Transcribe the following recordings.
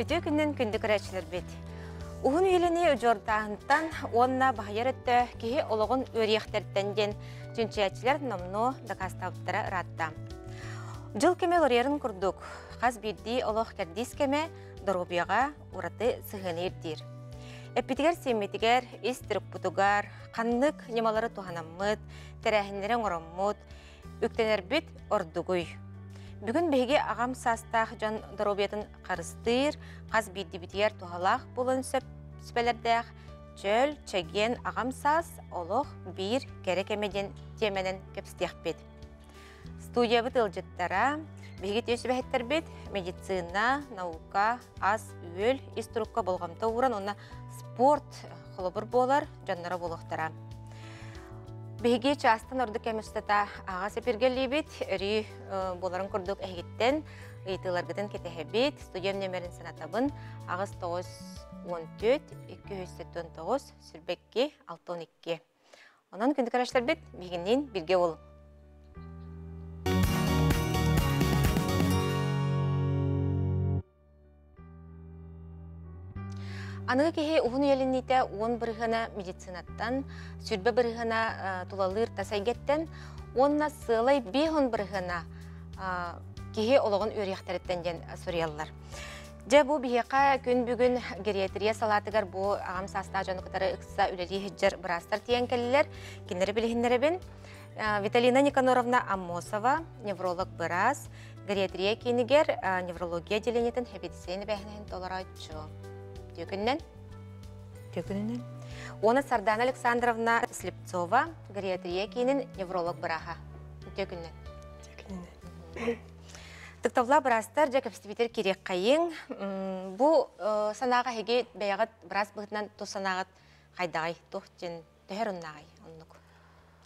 үтө күннен күндік рәчілер бет. Уғын үйеліне өжордағынтан онна бағайыр өтті кейі олығын өрияқтәрттенден жүнчәчілер номно да ұратта. Жыл кеме лорерін күрдік. Қаз бірді олық кәрдес кеме дұрғыбияға ұраты сығын ердер. Эпитигер семетигер, истірік бұтығар, қанлық немалары туғанаммыт, тәрәхінлерін ұрыммыт, бит ордугуй Бүгін беге ағам састақ жан дұрубетін қарыстыр, қаз бейді-бітер туғалақ болын сөпсіпелердәқ, жөл, чәген ағам сас, олық бір керек әмеден теменен көпстек бет. Студия бұтыл ұлжыттара, беге түйесі бет, медицина, наука, аз, өл, иструкка болғамта ұран, оны спорт құлыбыр болар, жаннара болықтыра. Биһиги частын ордук кемистата аға сепергеллибит, үрі э, боларын күрдік әйгеттен, кетігі кетехебит, студиям немерін санатабын ағыз 9-14-299, сүрбекке 6-12. Онан күндік араштар бет, бігіннен бірге олып. Аныгы кеһе уһун үйәлиннитә он бырыһына медицинаттан, сүрбі бырыһына тулалыр тасайгеттен, онна сылай би бырыһына кеһе олоғын өрияқтарыттан ден сұрыяллар. Дә бу биһиқа күн бүгін гериатрия салатыгар бу ағам саста жоны ыкса үлели хиджер брастар тиен келлер, кинлер билихиннеребин. Виталина Никаноровна Амосова невролог бырас, гериатрия кинигер, неврология деленетін хебедисейні бәхінен толарачу түгінен түгінен оны сардана александровна слепцова гериатрия кейінен невролог бұраға түгінен түгінен Тыктавла бірастар жәкіпстібетер керек қайын. Бұ э, санаға хеге бәяғат біраз бұғытынан тұс санағат қайдағай, тұқтен, төхер ұннағай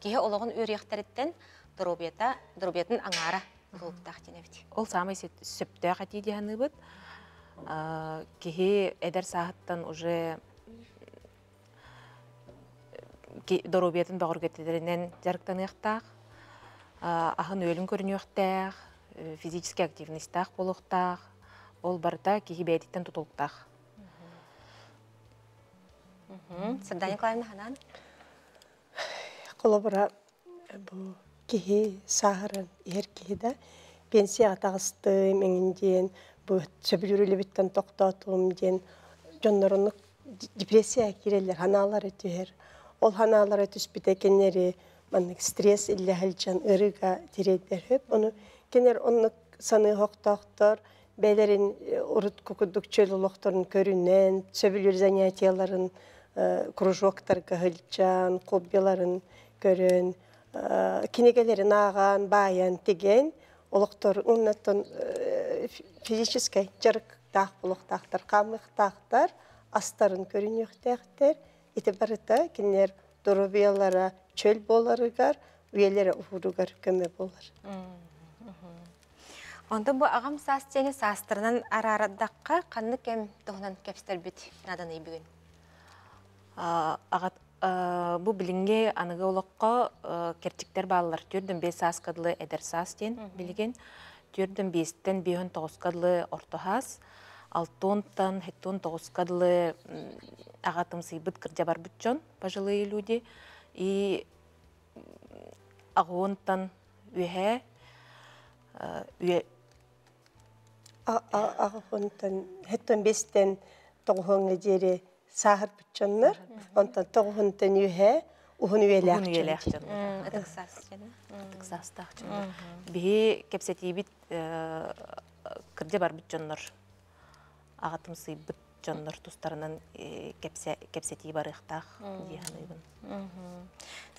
Кейі олығын өректеріттен дұрубетін аңара дұрубтақ деневді. Ол самай сөптіғат едіғаны бұд кеһи эдер саһыттан уже доробиятын бөгөргеттеринен жарыктаныяқтақ ахын өлүн көрүнүяқтақ э, физически активностьтақ болуқтақ ол барда кеге бәйдиттен тутулуктақ сырдания николаевна ханан колобура э, бу кеге саһырын иһер кеһи да пенсияға бұт сөбүлүрүлүбүттен тоқтатуым ден жоннорунук депрессия кирелер ханалары түһер ол ханалары түспіте кеннери маннык стресс иллехилчан ырыга тирейдер хөп ону кенер оннук саны хоктоктор бәйлерин урут кукудук чөлулокторун көрүнен сөбүлүр занятияларын кружоктарга хылчан хоббиларын көрөн кинегелерин ааган баян тиген олоктор уннаттан физический жарык тақ бұлықтақтар, қамықтақтар, астарын көрінектектер, итібарыта кенер дұрубиялара чөл боларыгар, уелері ұғыругар көмі болар. Онда бұ ағам састені састырынан арарыдаққа қанды кем тұғынан кәпістер біт надан ебігін? Ағат бұ білінге анығы олыққа кептіктер балылар түрдің бе сас қадылы әдір сас білген төрден бестен бейін тоғысқадылы ортохас, алтонтан, хеттон тоғысқадылы ағатымсы сыйбыт кірде бар бүтчон, пожилые елуде. И ағуынтан үйе, э, үйе... Ағуынтан хеттон бестен тоғығыңы жері сағыр бүтчоннар, онтан тоғығынтан үйе, Ухуну велях. Ухуну велях жан. Итыксас жан. Итыксас так жан. Бихи кепсети бит кирде бар бит жаннар. Агатым сый бит жаннар тустарынан кепсети бар ихтах дихан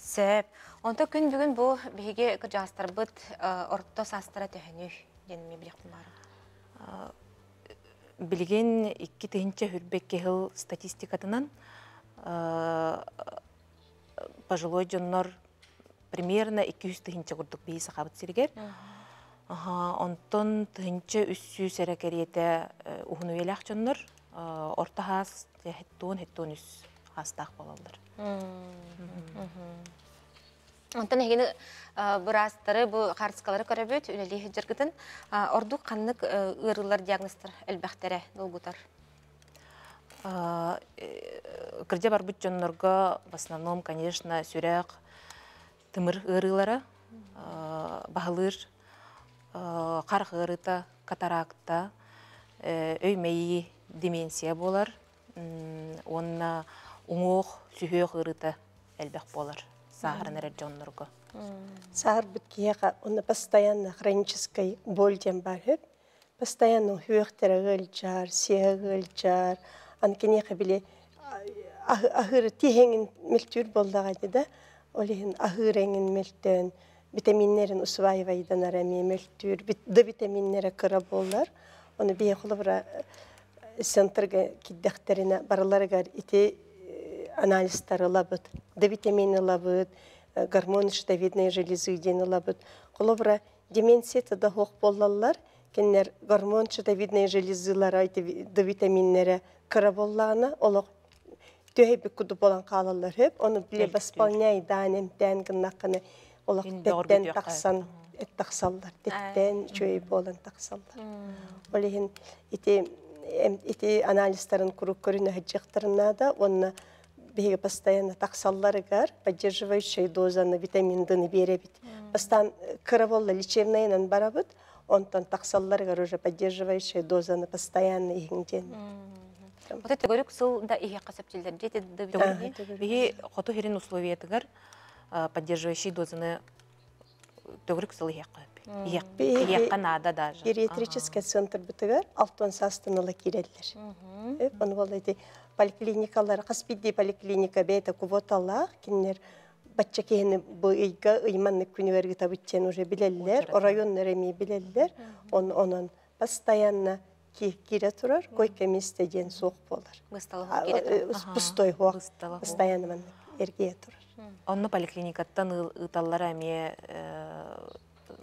Сәп, онта күн бүгін бұл беге кирде астар бит орто састара төхеню денме билектім бар. Билген 2 тыгынча хүрбекке хыл статистикатынан пожилой дженнор примерно 200 тыгынча курдук бейси хабыт сиригер. Онтон тыгынча 300 сәрәкәрете э, ухуну елақ дженнор, э, орта хас, хеттуын, хеттуын үс хастақ болалдар. Онтон эгени э, астары бұл қарсықалары бөт, үлелі хеджіргітін, Орду қанлық ұрылар диагностар әлбәқтері долгутар бар э, барбыт жоннорго в основном, конечно, сюряк тымыр ғырылары, бағылыр, қарқ ырыта, катаракта, э, өймейі деменсия болар, онна уңоқ сүйек ырыта әлбәқ болар, сағырын әрі жоннорго. Сағыр біткеға, онна постоянно хронической боль дем бар, постоянно хүйек тәрігіл жар, жар, анкене қабіле ағыры тиһеңин мелтүр болдаға деді олиһин ахыр эңин витаминлерін витаминнерин айдан арами мүлттүр, д витаминнере кыра боллар оны биехулыбра центрге э, киддехтерине бараларыгар ити э, анализтары лабыт д витамины лабыт э, гормон щитовидной железы ден лабыт кулыбра деменсеті да хоқ боллалар кеннер гормончы да видной железылары да витаминнері кыра болланы олок төйбі күді болан қалалар хеп, оны біле баспалняй данем дән гыннақыны олок бәттен тақсан тақсаллар, бәттен жөй болан тақсаллар. Олеген ите ите анализтарын күрік көріне хәджіқтарына да, оны беге постоянно тақсаллары гар, поддерживающий дозаны, витаминдыны беребит. Бастан э, кыра болла лечебнаенан барабыт, онтон тақсалларга уже поддерживающая дозаны постоянно иһиңден вот это горюк сыл да иһе касаптилдер дети бии хоту херин условиятыгар поддерживающий дозаны төгүрүк сыл иһекка нада даже гериатрический центр бытыгар алтон састыныла киреллер он ол эти поликлиникалар каспидди поликлиника бейта куботаллах киннер бачча кейіні бұл үйгі ұйманны күні өргі табытчен өже білелілер, о район нөремей он онын бастаянна кейкері тұрар, көй кәместе ден соқ болар. Бұстой қоқ, бастаянны мәнді әргейі тұрар. Оны поликлиникаттан ұталары әме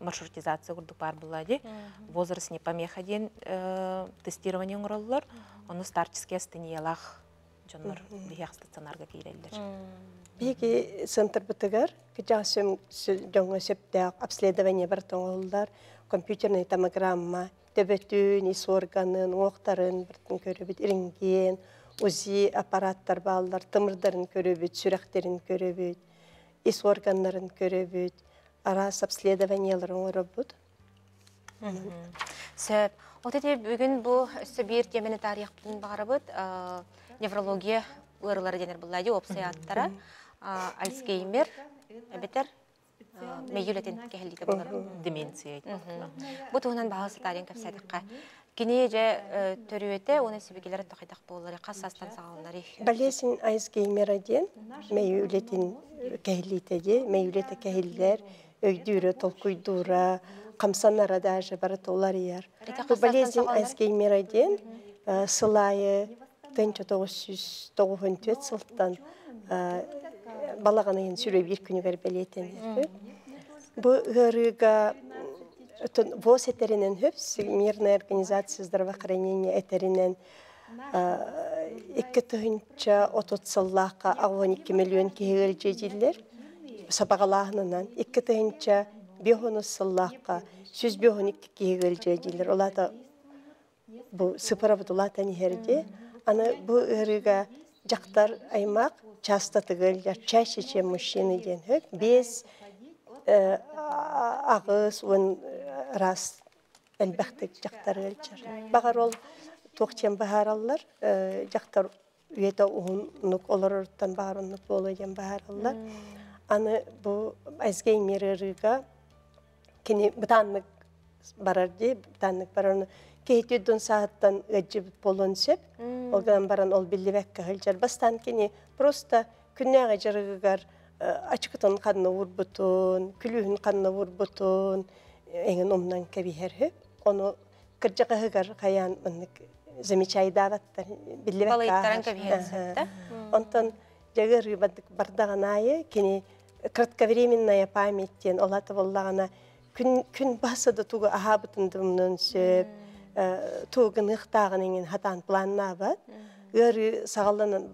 маршрутизация құрдық бар бұлады, возрастыне помеха ден e, тестирование ұңыраллар, оны старческе астыне жоннор бияк стационарга кирелдер. Биги центр бытыгар, кичасым жоңго септак обследование бір тоңолдар, компьютерный томограмма, төбөтүн, ис органын, оқтарын біртін көрөбүт, рентген, УЗИ аппараттар балдар, тымырдарын көрөбүт, сүрөктерин көрөбүт, ис органдарын көрөбүт, арас обследованияларын көрөбүт. Сөп, вот эти бүгін бұл сөбір темені тарихтың бағарабыт, неврология ырылары денер буллайы опсай аттара альцгеймер бетер мейюлетен кәлдейді булар деменция Бұл туунан баасы тарин кепсадыкка кине же э, өте, оны сибигилер тохидак боллар кассастан сагаллар болезнь альцгеймера ден мейюлетен кехилдите де мейюлете кехиллер өйдүрө толкуйдура камсанара даже бара толар яр болезнь альцгеймера әден, э, сылайы тен тоғыз жүз тоғыз күн төт сүрөй бир күнү бу ырыга вос этеринен мирная организация здравоохранения этеринен икки отут сыллаакка миллион киһигил жедиллер сабагалаахынан икки тыгынча бехону сыллаакка бу Аны бу ырыга жактар аймак часто тыгыл чаще, чем мужчины ден. Без э, агыс он э, раз элбәхтек жактар элчер. Багар ол тоқчен бахараллар э, жактар үйеті ұғынық олар ұрттан бағарынық болы ем бағарылар. Аны бұл әзгей меріріға кені бұтаннық барар дей, бұтаннық барарыны кейти дун сааттан ыджы баран ол биллибек кахылжар бастан просто күннәгә жырыгыгар ачкытын канны вурбутун күлүһүн канны вурбутун эңин умнан кебиһер хеп ону кыржы каян кратковременная күн күн сөп тугынык тагынын хатан планна бар. Өр сагалланын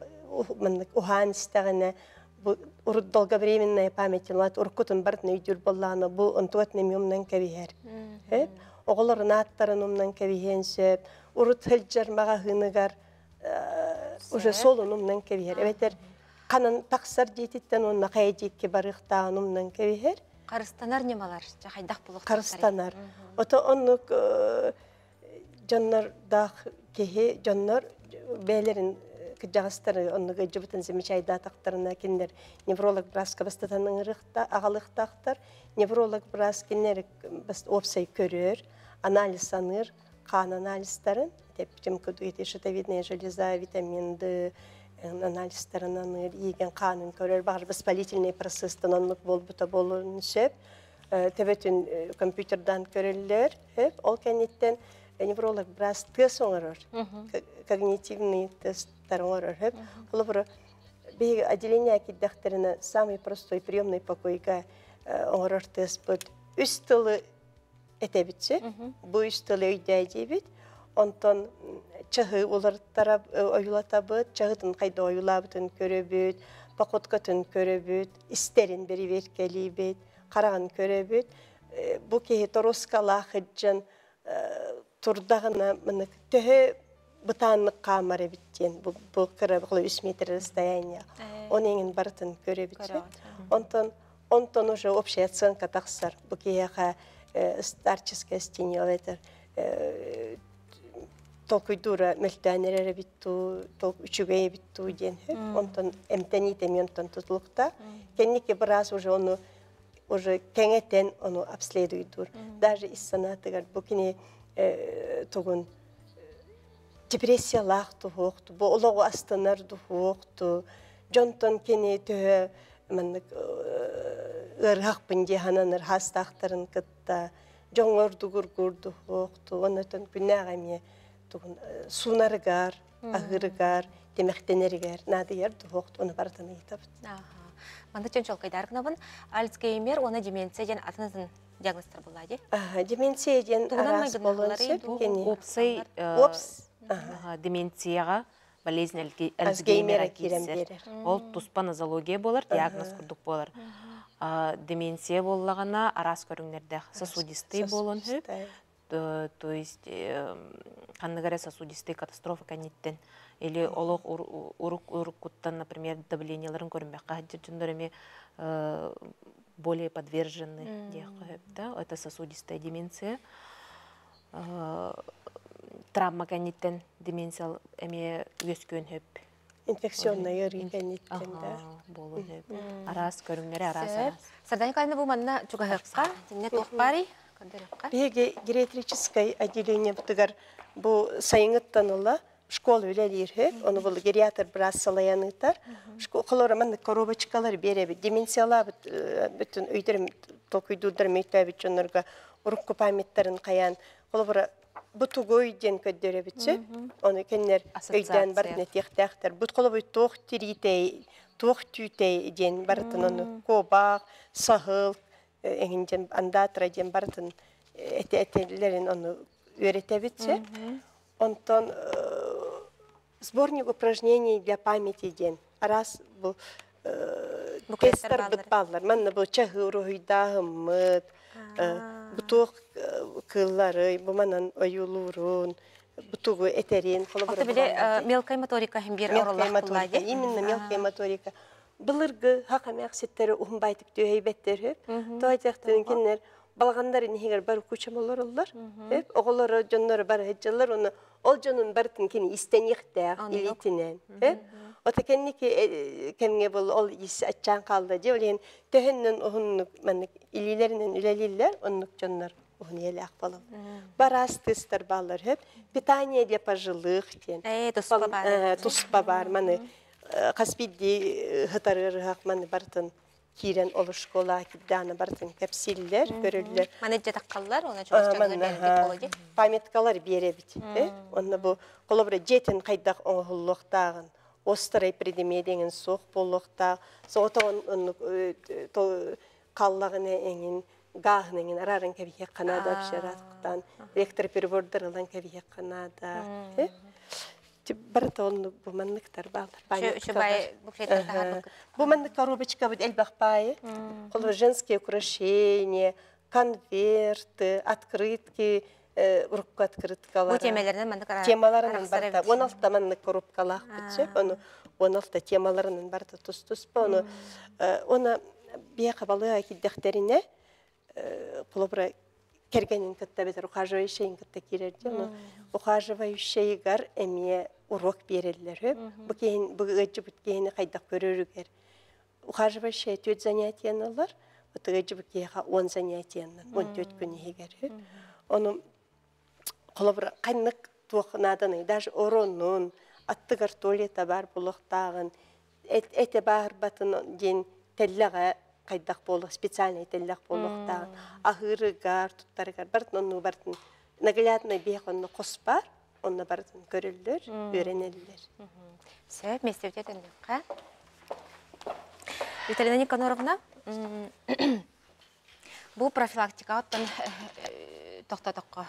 мындык ухан истегене бу урут долговременная память лат уркутун барт нөйдүр болланы бу онтуат немемнен кебиер. Эп оголор наттарын умнан кебиенсе урут хылжар мага хыныгар уже солун умнан кебиер. Эбетер канын таксар жетиттен он накайдикки барыктан умнан кебиер. Карыстанар немалар, жахайдак булук. Карыстанар. Ото оннук э, Жаннар дах кеһи жаннар бәйләрен кыджагыстары онны гыджыбытын да тактарына киндер невролог браска бастатанын рыхта агалык тактар невролог брас бас опсай көрөр анализ саныр кан анализдарын деп жымкы дуйт щитовидная железа витаминды анализдарын аныр ийген қанын көрөр бар воспалительный процесстен онлык болбута болун сөп төбөтүн компьютердан көрөлөр ол кенеттен невролог бәс тез оңырыр, когнитивный тесттер оңырыр. Хеп, ол бір бейгі отделение әкеддәқтеріне самый простой приемный покойга э, оңырыр тест бұд. Үс тылы әте бітсе, бұ үс тылы өйде әде біт, онтон чығы олар тарап э, ойылата бұд, чығытын қайда ойылабытын көрі бүд, пақотқытын көрі бүд, істерін бері беркелі бүд, қараған көрі э, бүд. Бұ кейі тороскала қыджын, турдагына мына төһө бытанлык камара биттен бу кыра бу 3 метр расстояние ә. он эңин бартын көрөбүт онтон онтон уже общая оценка таксар бу кияха ә, старческая стенелетер ә, толкуйдура мөлтөөнерери битту толк үчүгэй битту диэн онтон эмтени теми онтон тутулукта кеннике бир аз уже ону уже кеңетен ону обследуйдур даже из санатыгар бу Э, тұғын э, депрессиялақ тұхуқты, болуғы астынар тұхуқты, жонтон кені түхі э, ұрғақ бінде хананыр хастақтарын кытта, жоңғыр дұғыр күрді тұхуқты, онытын күнәғаме тұғын сунарғар, ағырғар, демектенергер, надыяр тұхуқты, оны барданы Манда чөнчөл Альцгеймер оны деменцияден диагноздар диагностар болады. Деменцияден арас э, деменцияға болезнь Альцгеймера кирем Ол туспа нозология болар, диагноз күрдік болар. Деменция боллагана арас көріңдерді сосудистый болон Э, то есть канныгара сосудистые катастрофа каниттен или олох урук урукуттан например давленияларын көрінбек қахаджир жүндөріме э, более подвержены дей да это сосудистая деменция э, травма каниттен деменциал эме өскөн хөп инфекционная ритениттен да болу хөп арас көрүңнөр арас Сардания Николаевна бу манна чугахыкка тинне тохпари Беге гериатрическое отделение бұтығар бұл сайыңыт ұлы школ үлел ерхек, оны бұл гериатр біраз салаяныттар. Қолораман коробочкалар беребі, деменсияла бүтін э, өйдірім, толкүйдудыр әбі жонырға ұрыққы паметтарын қаян. Қолобыра бұтығы өйден көддері бүтсе, оны көнлер өйден бардыны тектәқтір. Бұт қолобы тоқ тоқ түйтей ден бардын оны eğincen andatra jembartın ete etelerin onu öğretebitse. Ondan сборник упражнений для памяти день. Раз бұл тестер бұтпаллар. Мәнна бұл чағы ұрғыйдағы мұт, бұтуқ кыллары, бұманан ойылуырын, бұтуғы әтерен. Алты біле мелкая моторика хембер орылақ Именно мелкая моторика былыргы хакамяк сеттери умбайтып төйбеттер хөп тойтактын кинер балгандар нигер бар кучамалар олар хөп оголор жоннор бар хеджалар оны ол жонун бартын кини истенихте илитинен хөп отакенники э, кемге бол ол ис атчан калды же олен төһеннен охуннук мен илилеринен үлелиллер оннук жоннор он еле ақпалым. Барас тыстар балыр хеп, питание для пожилых тен. Э, туспа бар. Э, туспа бар, маны қаспидди хытарыр э, хақманы бартын кирен олы школа кидданы бартын кепсиллер көрүллер манеже таққалар оны э, жоқ жаңа бердик э, памяткалар бере бит э оны бу қолобра жетин қайда оңғылықтағын острый предеме деген соқ болықта соғыта қаллағына қаллағын еңін гағнын рарын кебе қанада бишараттан ректор перевордырлан кебе қанада э тип баратон бу маннык тарбал бай шубай бу шетер коробочка бит женские украшения конверты открытки Рукку открыткалар бу темаларынан 16 та темаларынан барда тус тус кергенин кытта бетер ухаживающий кытта кирерди ну ухаживающий гар эмие урок берелер бу кейин бу ыжы бут кейин кайдак көрөрүгер ухаживающий төт занятиен алар бут бүткені он кейха он он төт күн егер оны колобур кайнык туохнадан даже оронун аттығыр туалета бар бұлықтағын, эте бағыр батын ден теллеге кайдах болох специально ителлах болохтан ахырыгар туттарыгар бартын онну бартын наглядный бех онну коспар оны бартын көрүлдүр үйренелдер сөп местебите дөндөкка Виталина Никоноровна бұл профилактика оттон э, тоқтатыққа.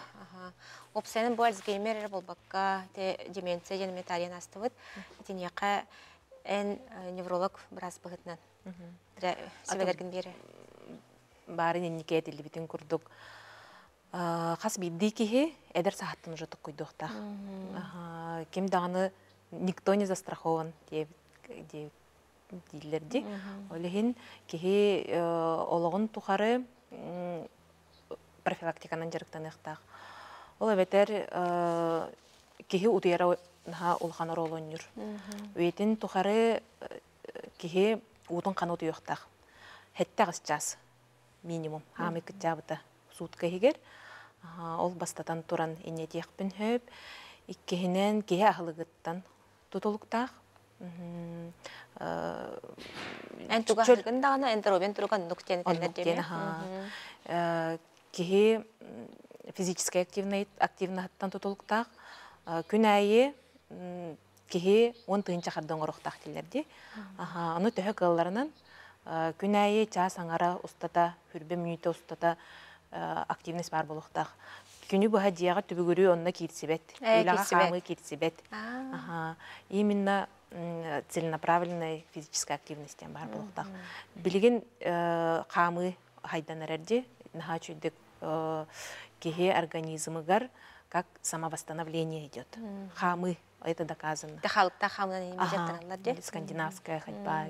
Опсенің бұл альцгеймер болбаққа, деменция, денометариян астывыд, денеқі ән э, невролог біраз бұғытынан. Себелерген бері. Барын енеке әтілі бітін күрдік. Қас бидді кеге әдір сағаттың жұтық құйдықта. Кем аны никто не застрахован дейлерді. Олеген кеге э, олығын тұқары профилактиканан жарықтан ұқтақ. Ол әбетер кеге ұтыяра ұлған оролын үр. Өйтін тұқары кеге уутун кану туйуктах хетте час минимум аамы кытябыта суутка хигер ол бастатан туран ине тиекпин хөп иккеһинен кеһе ахылыгыттан тутулуктах э, эн тугахыгын дагана эндеробен турган нуктен кеһи э, физически активный активнахыттан тутулуктах э, күн айы киһи он тыынча хаддан орохтахтилерди аха аны төһө кылларынан э, күнәйи час аңара устата хүрбе мүнүтө устата э, активность бар болохтах. күнү бу дияга түбүгүрү онна кирсибет ыйлага э, хамы кирсибет аха именно целенаправленной физической активности бар болохтах. билигин хамы хайдан эрди, нахачу дек кихи организмыгар как самовосстановление идет хамы это доказано. Тахалыпта не емежектеранлар же? Скандинавская ходьба.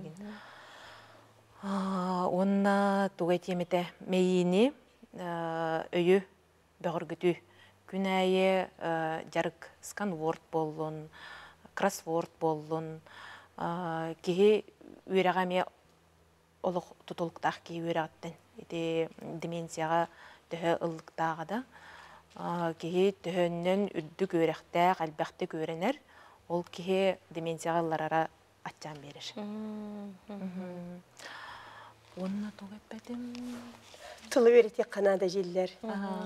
Онна тугай темете мейіні өйі бөгіргіті күнәйе жарық сканворд болын, кроссворд болын, кеге үйрәғаме олық тұтылықтақ кеге үйрәғаттен. Деменцияға дөхі ұлықтағы да киһи төһөннөн үддік көрөхтәэх әлбәхте көренер ол киһи деменцияға ларара аттан берер онна туг эппетим тылы берете канада жиллер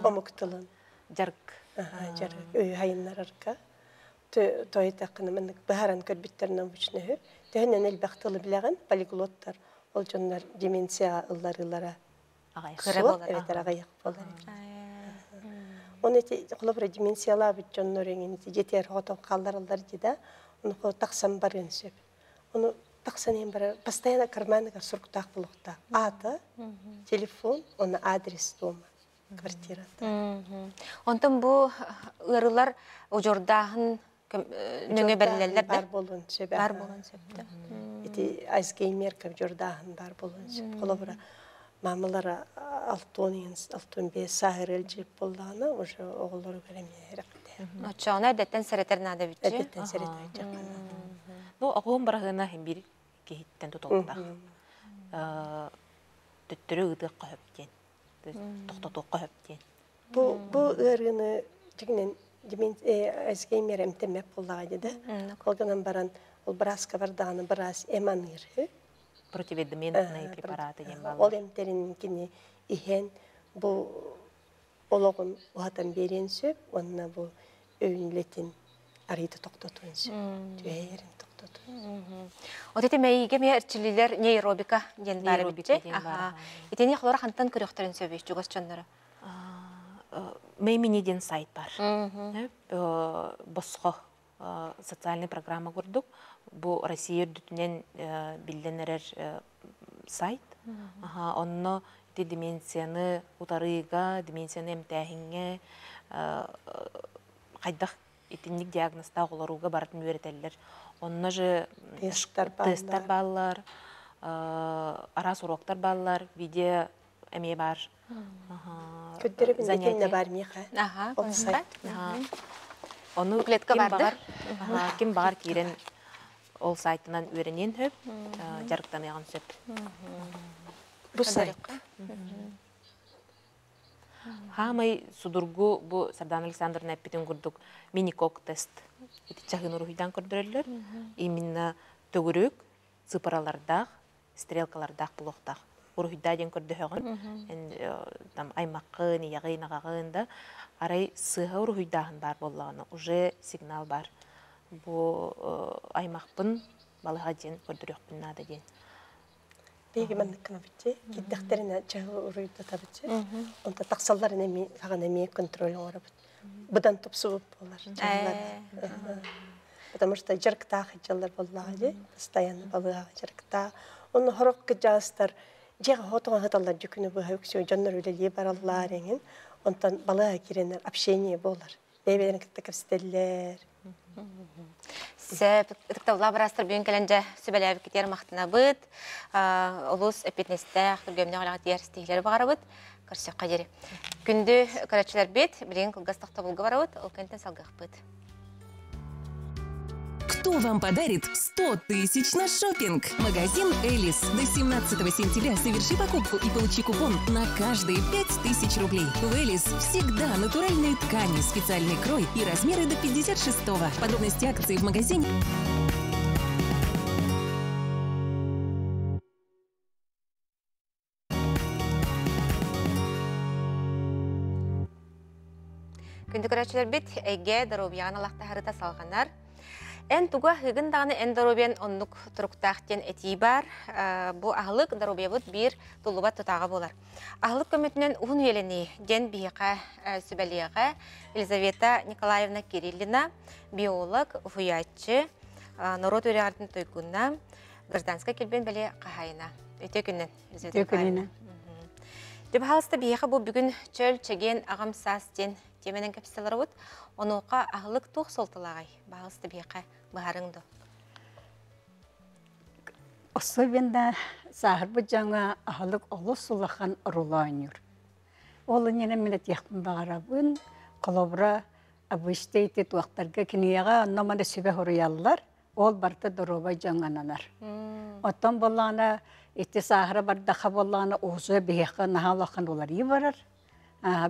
омук тылын жарык жарык үй хайыннар арка той тақыны мынык баһаран көрбүттернен бучнеһү төһөннөн элбәхтылы билеген полиглоттар ол жоннар деменцияға ылларылара Ағай, Оны он эти холопра деменсияла бүтчөннөрүн эти жетер хотоп калдырылдар жида уну таксан бар өнсөп уну таксан эм бар постоянно карманга сурктак булукта аты телефон уну адрес дома квартирада онтон бу ырылар ожордагын нөңө берилерлер бар болун сөп бар болун сөп да эти айскеймерка бар болун сөп мамалара алтон инс алтон бе сагырыл жеп болданы уже оголор керемерек Очоны әдеттен сәрәтәр нәдә әдеттен Әдәттән Бу һәм бир кеһиттән тотылда. Э, төттөрү кен. Токтоту кен. барданы біраз противодементные э, препараты дем бала. Ол емтерин кини ихен бу ологун уатан берен сөп, онна бу өйнлетин арыйды тоқтатуын сөп, түбәйерин токтотуын. От эти мәйге мә әрчілілер нейробика ден бары Етені Итені қылора қантан көріқтерін сөбеш жүгіз чондары? Э, Мәймені ден сайт бар. Э, Босқо социальный программа көрдік бу Россия дүтүнен билленерер сайт. Аха, онно деменцияны дименсияны утарыга, дименсияны эмтәһиңе хайдах итинник диагноз баратын үйрәтәләр. Онна же тесттар баллар, э, арас уроктар балалар видео әме бар. Көттереп инде бар миха. Аха, Оны клетка бар. Ким бар кирен ол сайтынан өрінен хөп, ә, жарықтан яған сөп. Бұл сайт. Хамай судургу бұл Сардан александрын әппетін күрдік миникок тест. жағын чағын ұруғыдан күрдірілер. Именно төгірік, цыпаралардақ, стрелкалардақ бұлықтағы ұрғыда ден э, там аймақын яғын агагын да арай сығы ұрғыдағын бар боллагына уже сигнал бар бу э, аймақпын балыға дейін көрдірекпін нада дейін Беги мен кына бите, киддәхтеренә чагы уруйда табыты. Онда таксалларын эми саган эми контроль ора бит. Будан тупсу булар. Э, Потому что жыркта хачалар буллагы, постоянно балыга жыркта. Онны хорок кыжастар, жег хотуга хаталар жүкүнө бу хөксө жаннар үлеле бараллар эңин. Онтан балыга киренер общение болар. Бебелерин китте кирстеллер. Сәптікті ұла бірастыр бүйін кәлінде сөбәлі әбі мақтына бұд, ұлыс әпетнесті ақтыр көміне ғалаға дейір істегілер бағары бұд, көрсек қадері. Күнді көрәтшілер бет, білген күлгастықта болғы бары бұд, ол көнтен бұд. Кто вам подарит 100 тысяч на шопинг? Магазин «Элис». До 17 сентября соверши покупку и получи купон на каждые 5 тысяч рублей. В «Элис» всегда натуральные ткани, специальный крой и размеры до 56-го. Подробности акции в магазине. күндү көрөчүлөр бит эйге дарубияны лахта харыта салганар. Эн туга хыгын даганы эн доробен оннук эти бар. Э, бу ахлык бұд бир тулуба тутага болар. Ахлык көмөтүнөн ун елени ден бияка э, сүбәлияга Елизавета Николаевна Кириллина, биолог, уфуячы, э, народ үрегардын тойкунна гражданска келбен бәле кахайына. Өтө күннен. Өтө күннен. бу бүгүн чөл чеген агам теменен кәпсіларыбыт, онуға ағылық туқ солтылағай, бағылысты бейқа бұғарыңды. Особенно сағыр бұд жаңа ағылық олы сұлақан ұрылайыныр. Олы нені мінет яқын бағарабын, қолобра абыштейті туақтарға кінияға номаны сөбе ұрыялылар, ол барты дұрубай жаңананар. Оттан болғаны, ете сағыры бардақа болғаны, озы бейқа нағалақын олар ебарар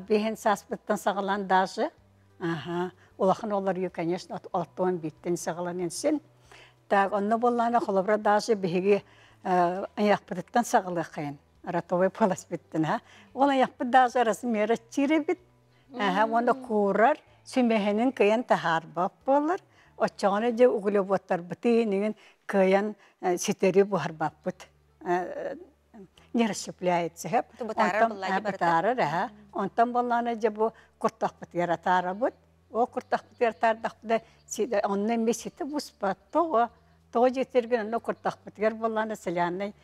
бейін саспыттан сағылан дажы, олақын олар үй, конечно, оттуын бейттен сағылан енсен. Так, онны болланы қолыбра дажы бейге э, аяқпыттан сағылы қайын. Ратовай полас биттен, Ол аяқпыт дажы арасы мері чире бит. Оны курар, сүмехенін кыян тахар бап болыр. Отчағаны же угле боттар бұты, неген кыян э, сетері бұхар баппыт не расщепляется. Хеп. Бытара Да, Он там баллана жабу куртах бутера яратара. бут. О куртах бутер тар дахпда сида онны месити буспа то то жетерген но куртах бутер баллана селянный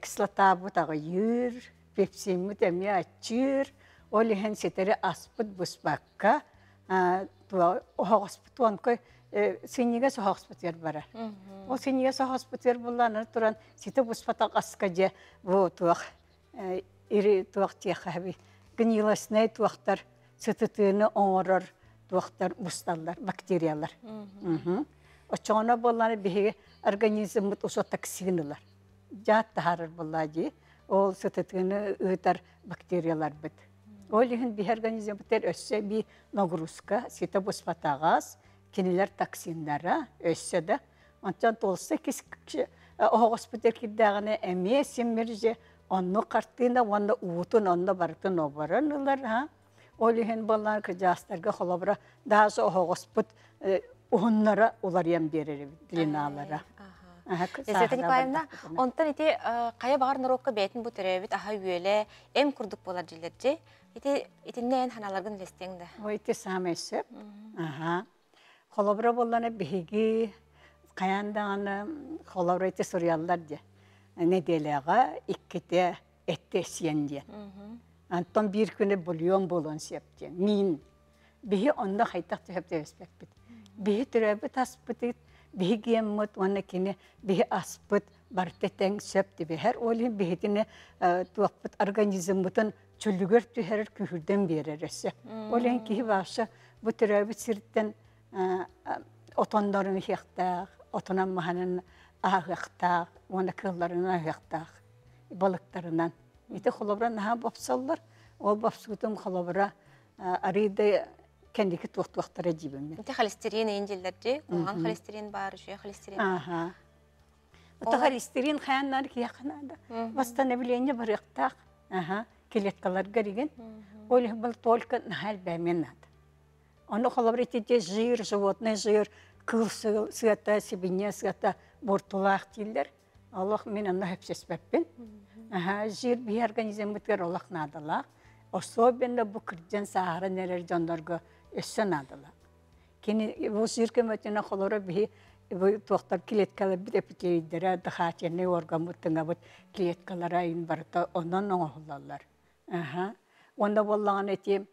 кислота ага, юр пепсин мутеми ачыр. Олиһен ситере аспыт буспакка. аспут, он, кой, Э, синигес хоспитер бара. О синигес хоспитер булланы туран сите буспата аска же бу туак э, ири хаби. техаби. Гниласне туактар сытытыны оңорор туактар бусталлар бактериялар. Очона булланы беге организм мут усо токсинлар. Жат тахарыр буллажи ол сытытыны ытар бактериялар бит. Ол лихин би организм битер өссе би нагрузка сите буспатагас кинилер токсиндары өссө да онтон толса кис э, охоспитер киддагыны эмие симмирже онну картина онну уутун онну бартын оборын ылар ха олихен баллар кырдястарга холобра даасы охоспут э, уһуннара улар ям берер длиналара Эсетэ Николаевна, онтан ити кая бағар нұрокка бәйтін бұ төрәбіт аха үйелі әм күрдік болар жилерді. Ити итінне ән ханаларғын лестеңді. Ой, ити сам әсіп. Аха. Холобра болланы биһиги каяндааны холобра эти сурьяллар Антон бір күні болон септе. Мин онда хайтак деп теспек б Биһи төрөбү таспыт, биһи геммот онна кине биһи барты тең сөп диби. Һәр э, организм Э, э, отондорын хиқтақ, отонан маханын ағықтақ, оны кылларын ағықтақ, балықтарынан. Ити қолабыра наға бапсаллар, ол бапсутым қолабыра э, ариды кендики туқтуақтара жибеме. Ити холестерин ендилдерді, оған холестерин бар, жүйе холестерин. Ага. Ота холестерин хаяннар кияқынады. Восстановление бар ұқтақ, келеткалар кереген. Ол бұл только нахал бәмен ады. Оно холабритеде жир, животное жир, кыл сыгата, себине сыгата бортулақ дейлер. Аллах мен анна хепсеспеппен. Жир бей организм бітгер Аллах надалақ. Особенно бұл кірден сахара нелер жондарға өссі надалақ. Кені бұл жир көмөтіне холора бей туақтар клеткалы бит эпителидера дыхательный орган бұттыңа бұт клеткалара ин барыта онан оңғылалар. Онда болған әтем,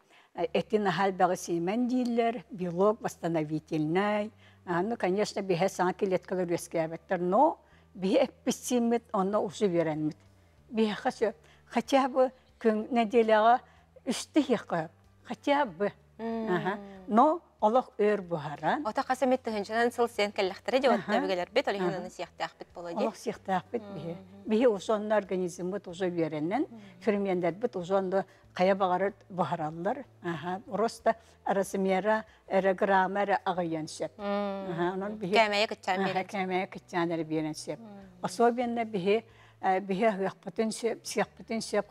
этин ахалбағы симен дейлер, белок восстановительный. Ну, конечно, бихе саңа келеткілер вектор, но бихе писсимит, онна ұсы веренмит. Бихе қасы, хотя бы күн неделяға үсті еқі, хотя бы. Но Олох өр бухаран. Ота қасаметті хүншінен сыл сен кәліқтірі де отта бігілер бет, олі хенені сияқты ақпет болады? де. сияқты ақпет бігі. Бігі ұзонны организм бұт ұзо береннен, фермендер бұт ұжонды Кая бағарат бахараллар. роста арасымера эре граммер агыян шеп. Аха, анан бихи. Кәмәе китчән бирәт. шеп. Особенно бихи бихи шеп, сыяпытын шеп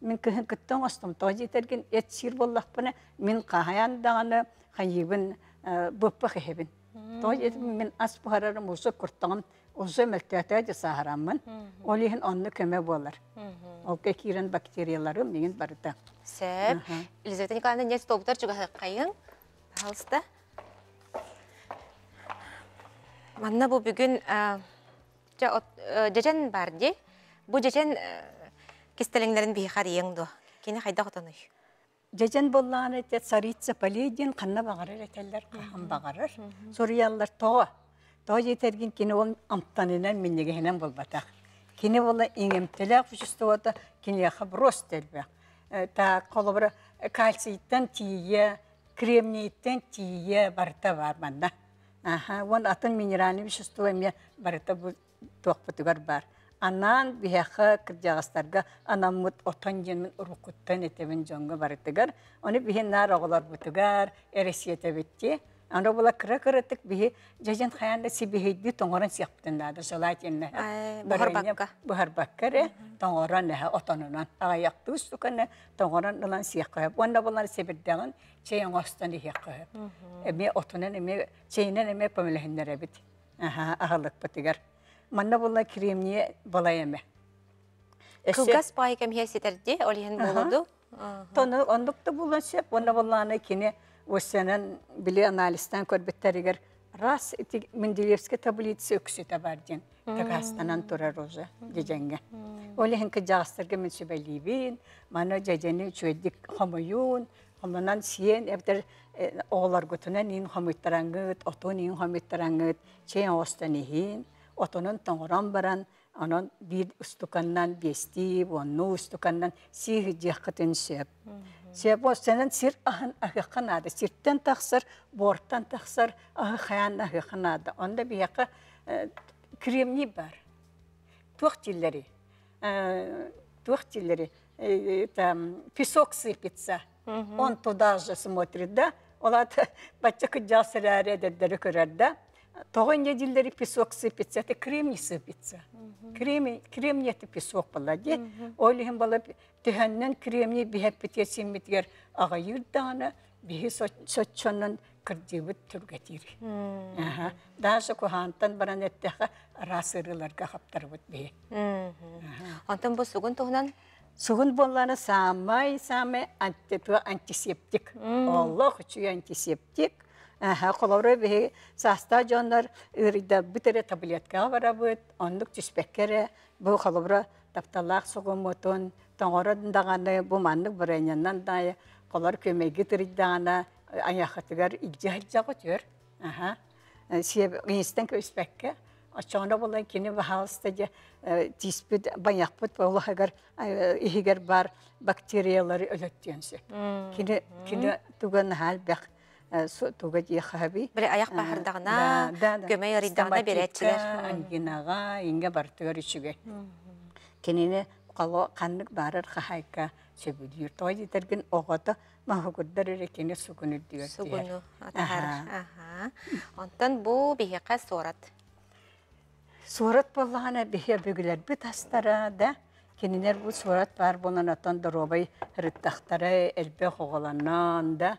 мен кыһын кыттан остом тоҗи терген эт сир буллакпына мен кахаян даганы хайыбын э, бөппі хебин тоҗи эт мен ас бухарар мусу курттан узы мәктәтә дә сахарамын олиһин онны көмә болар. ол кекирен бактериялары мин барда сәп Елизавета Николаевна не столбтар чуга кайын пожалуйста Манна бу бүген э, жа жажан Бұл ди кистелеңнерін бейхар ең до. Кені қайда құтаны? Жежен болған әтет сарица поледин қанна бағарар әтелер қаһан бағарыр. Сориялар тоға. Тоға жетерген кені ол амттанынан меннегенен болбатақ. Кені ол еңемтелі құшысты оты, кені қаб рост әлбі. Э, та қолыбыр э, кальциттен тие, кремниеттен тие барта бар манда. Ага, он атын минеральный вещество мен барта бұл тоқ бар анан биһэхэ кырдьаҕастарга анаммыт отон жемин урукуттан этебин дьоҥҥо барытыгар ону биһин наар оҕолорбутугар эресиэтебитти Анда була кыра кыратык биһи жажан хаянда сибиһидди тоңоран сиэхпитиннаада солай теннеһе. Э, Бухар бакка. Бухар баккаре тоңоран нэһе отонунан. Агаяқты үстуканы тоңоран ылан сиэхкэһэ. Онда булар сибирдэгин чейин остан ихэккэһэ. Эми отунан эми чейинен эми пөмөлэһиннерэбит. Аха, ахалык бутигар манна болла бала еме. Кылгас бай кем хеситерде олиһин болду. Тоны ондықты булган сеп, онда болланы кине осенен биле анализтан көрбеттеригер. Раз эти Менделеевский таблица өксөтө бар ден. Тагастанан турар уже деженге. Олиһин кыжастырга мен сөбелибин, мана жежени чөйдик хомоюн, Хомнан сиен эбдер оғлар гөтүнен ин хомыттараңгыт, отон ин хомыттараңгыт, чен остан ихин отонон тоңорон баран онон бир устуканнан бести вонну устуканнан сиги жакытын сеп сеп сенен сир ахан ахыккан ады сирттен тахсыр борттан тахсыр ахыхаян ахыккан ады онда бияка кремний бар туох тиллери туох тиллери песок сыпется он туда же смотрит да олат бачча кыджал сэлээре деддери да Тоғын неділдері песок сыпется, это кремний сыпется. Кремний, это песок была, де. Ойлығын бала тіхәннен кремний бігәппетер семетгер ағайыр даны, бігі сотчонын кірдебіт түргәтір. Даже кухантан баран әттіға расырыларға бұд бігі. Антан бұл сүгін тұғынан Сугун болланы самай самай антисептик. Аллах үчі антисептик. Aha, kolorə bihi саста jonlar ürdə bu бұл Э, туга яхаби. Бир аяк бахырдагына, э, көмөй аридагына беретшілер. Ангинаға, инге бартыгар ичиге. Кенене кало каннык барыр хахайка сөбүдүр. Той дитерген огото махугурдар эрекене сукуну диер. Сукуну атар. Аха. Онтан бу бихека сорат. Сорат боллана бихе бүгүлөр бит астара да. Кененер бұл сорат бар болан атан доробай рыттактары элбе хоголаннан да.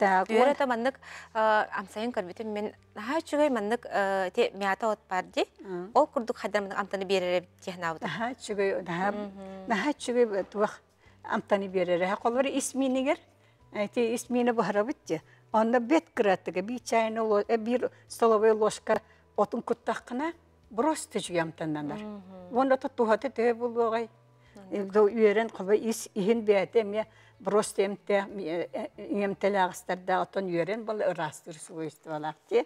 Үйір әті мандық, амсайын көрбетім, мен наға чүгай мандық те мята от барды, ол күрдік қайдар мандық амтаны берері техна ауды. Наға чүгай, наға чүгай туақ амтаны берері. Қолбар исминігер, те исмини бұхара бітті. Онда бет кіраттығы, бі чайны, бір столовая ложка отун күттаққына, бұрос түжіге амтандандар. Онда тұттуғаты тәй бұл оғай. Үйерен қолбар ис, ихін бәті, Просто эмте эмтеле агыстарда отон үйрен бұл ырастыр суыйсты балақ те.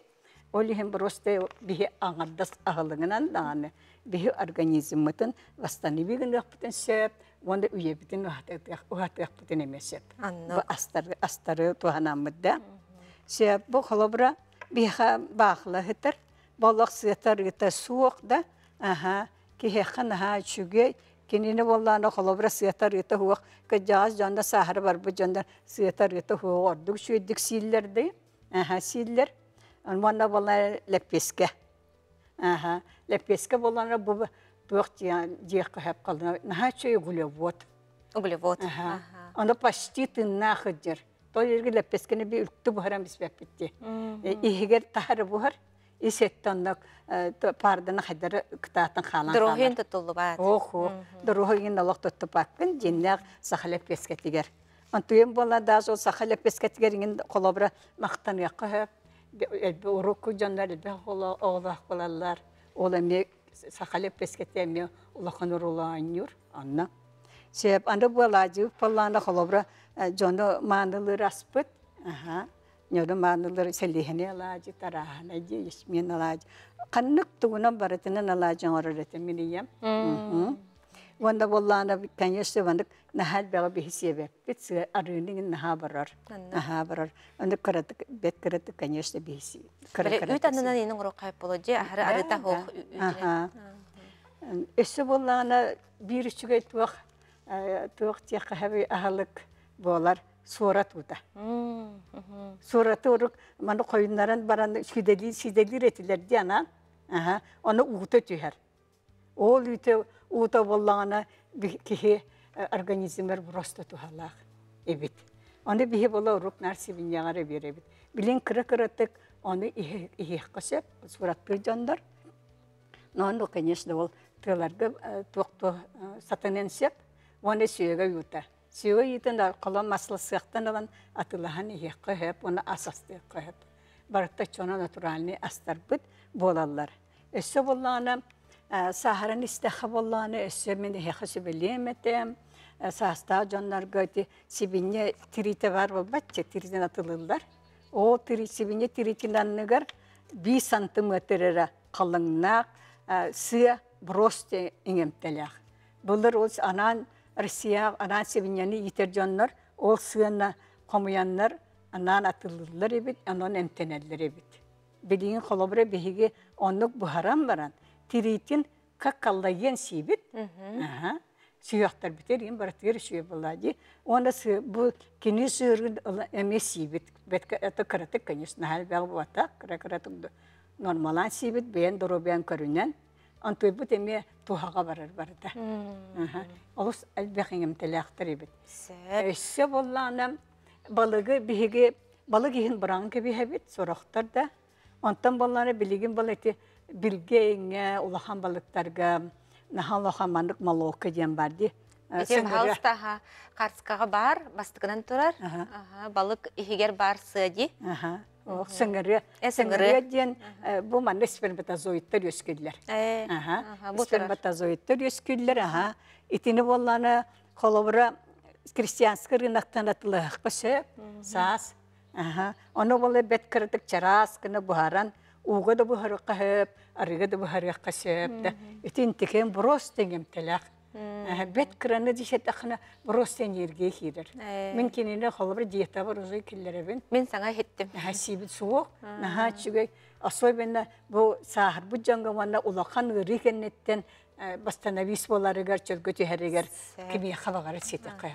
Ол ем просто бихи аңардас ағылыңынан дағаны. Бихи организммытын восстановигін рақпытын сөп, онда үйебітін ұғатырақпытын емесеп. Астары, астары туғанамыдда. Сөп, бұл қолабыра биха бақылы хытыр, болық сыйытар ғыта суық да, аха, кехеқын аха чүге, кинини боллаана холобра сыата рыта хуох кыджаас жонда сахар барбы жонда сыата рыта хуох ордук сүйдик сииллерди аха сииллер онмонна боллана леппеске аха леппеске боллана бу туох жех кыхап калдына наха чөй углевод углевод аха оно почти ты хыджыр то жерге леппескени би үлттү бухарам биспеппитти ихигер тахары бухар исеттоннок э, пардыны хайдары кытатын халан дорогин тутуллу бат ох ох дорогин аллах тутту баккын жиннак сахалеп пескетигер антуем бола да сол сахалеп пескетигер ин колобра мактан якка хөп элбе уруку жандар элбе оолах болалар ол эми сахалеп пескете эми улахан урулаанюр анна сеп анда була жып поллана колобра э, жону маанылы распыт Нөрманылар селихіне алады, тарахына де, есмен алады. Қаннық тұғына барытынан алады Онда болланы кәнешті вандық нәхәл бәғы бейсебе. барар. барар. бейсе. ұрық қайып болады, Өсі болланы суорат ута. Суораты орук маны койуннаран баран сүделир сүделир этилер ди анан. Аха, аны ута Ол үтө ута боллагана кихи организмер просто тухалах. Эбит. Оны бихи бола орук нәрсе бинягары беребит. Билен кыры-кырытык оны ихе ихе кысып сурат бирдөндөр. Но аны конечно ол тыларга токту сатаненсеп, оны сүйеге юта. Сио итен арқала масласыяқтан алан атылахан иеққа хэп, оны асастыяққа хэп. Барытта чона натуральный астар бұд болалар. Өссө болланы, э, сахарын истеха болланы, өссө мен иеққа сөбелеметем, э, саста жонлар гөйті сибинне тирите бар болбатчы, тиритен атылылар. О, сибинне тиритен анныгар 1 сантиметрера қалыңнақ, э, сыя бросте иңемтелях. Бұлыр ол анан Россия ана севиньяны йитердённөр, ол сыгына комуяннар, анан атылдылар эбит, анан эмтенеллер эбит. Билигин холобре беһиги оннук бухарам баран, тиритин как каллайен сибит. Аха. Сүйөктөр битер, ин баратыр сүйө булади. Онда сы бу кини сүйөргүн эме сибит. Бетке это каратык, конечно, хал бел бота, каракаратык нормалан сибит, бен доробен көрүнөн. Антой бут эме тухаға барар барда. Олыс әлбәхеңем тәләқтір ебет. Өссе болланам, балығы бігі, балығы ең бұран кәбі әбет, сорақтар да. Онтан болланы білігін бал білге еңе, улахан балықтарға, нахан лохамандық малоқы ден бар де. Әтем э, қарсықаға бар, бастығынан тұрар, балық егер бар сыди. Э, сыңыры сыңыры ден э, бу манны э, Аха. өскүллер сперматозоидтер өскүллер аха болланы холобура крестьянский рыноктан атылык көсөк саас аха болы бет чарас кыны бухаран уга да бухарыкка хөп арыга да теңем Э, бәткіраны десет ақына ростен ерге хидір. Э. Мен кенені қалыбыр диета бар ұзай келлеребен. Мен саңа хеттім. Хәсибіт суық, наға э. чүгей. Особенно бұл сағыр бұл жаңғаманна ұлақан ғыры кеннеттен бастанавис болары гар, чөлгөтü әрі гар, кімия қалағары сетіқы.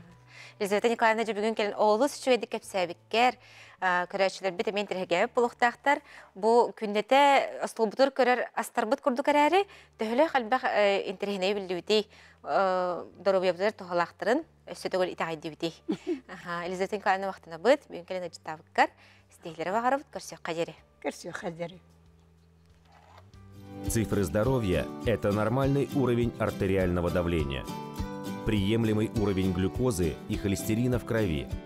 Елизавета Николаевна бүгін келін оғылыс үшігедік әпсәбіккер, көрәшілер біті мен тірге бұлықтақтар. Бұл күндеті ұстылбұтыр көрер астарбыт күрді көрәрі, төхілі қалбақ э, интерхіне білдіуді э, дұрубияптар тұғалақтырын өстетігіл итағайды бітей. Елизаветтен қаланы вақтына бұд, бүйін кәлін әжіттавықкар, істейлері бағарып, көрсек қадері. Көрсек қадері. Цифры здоровья – это нормальный уровень артериального давления, приемлемый уровень глюкозы и холестерина в крови –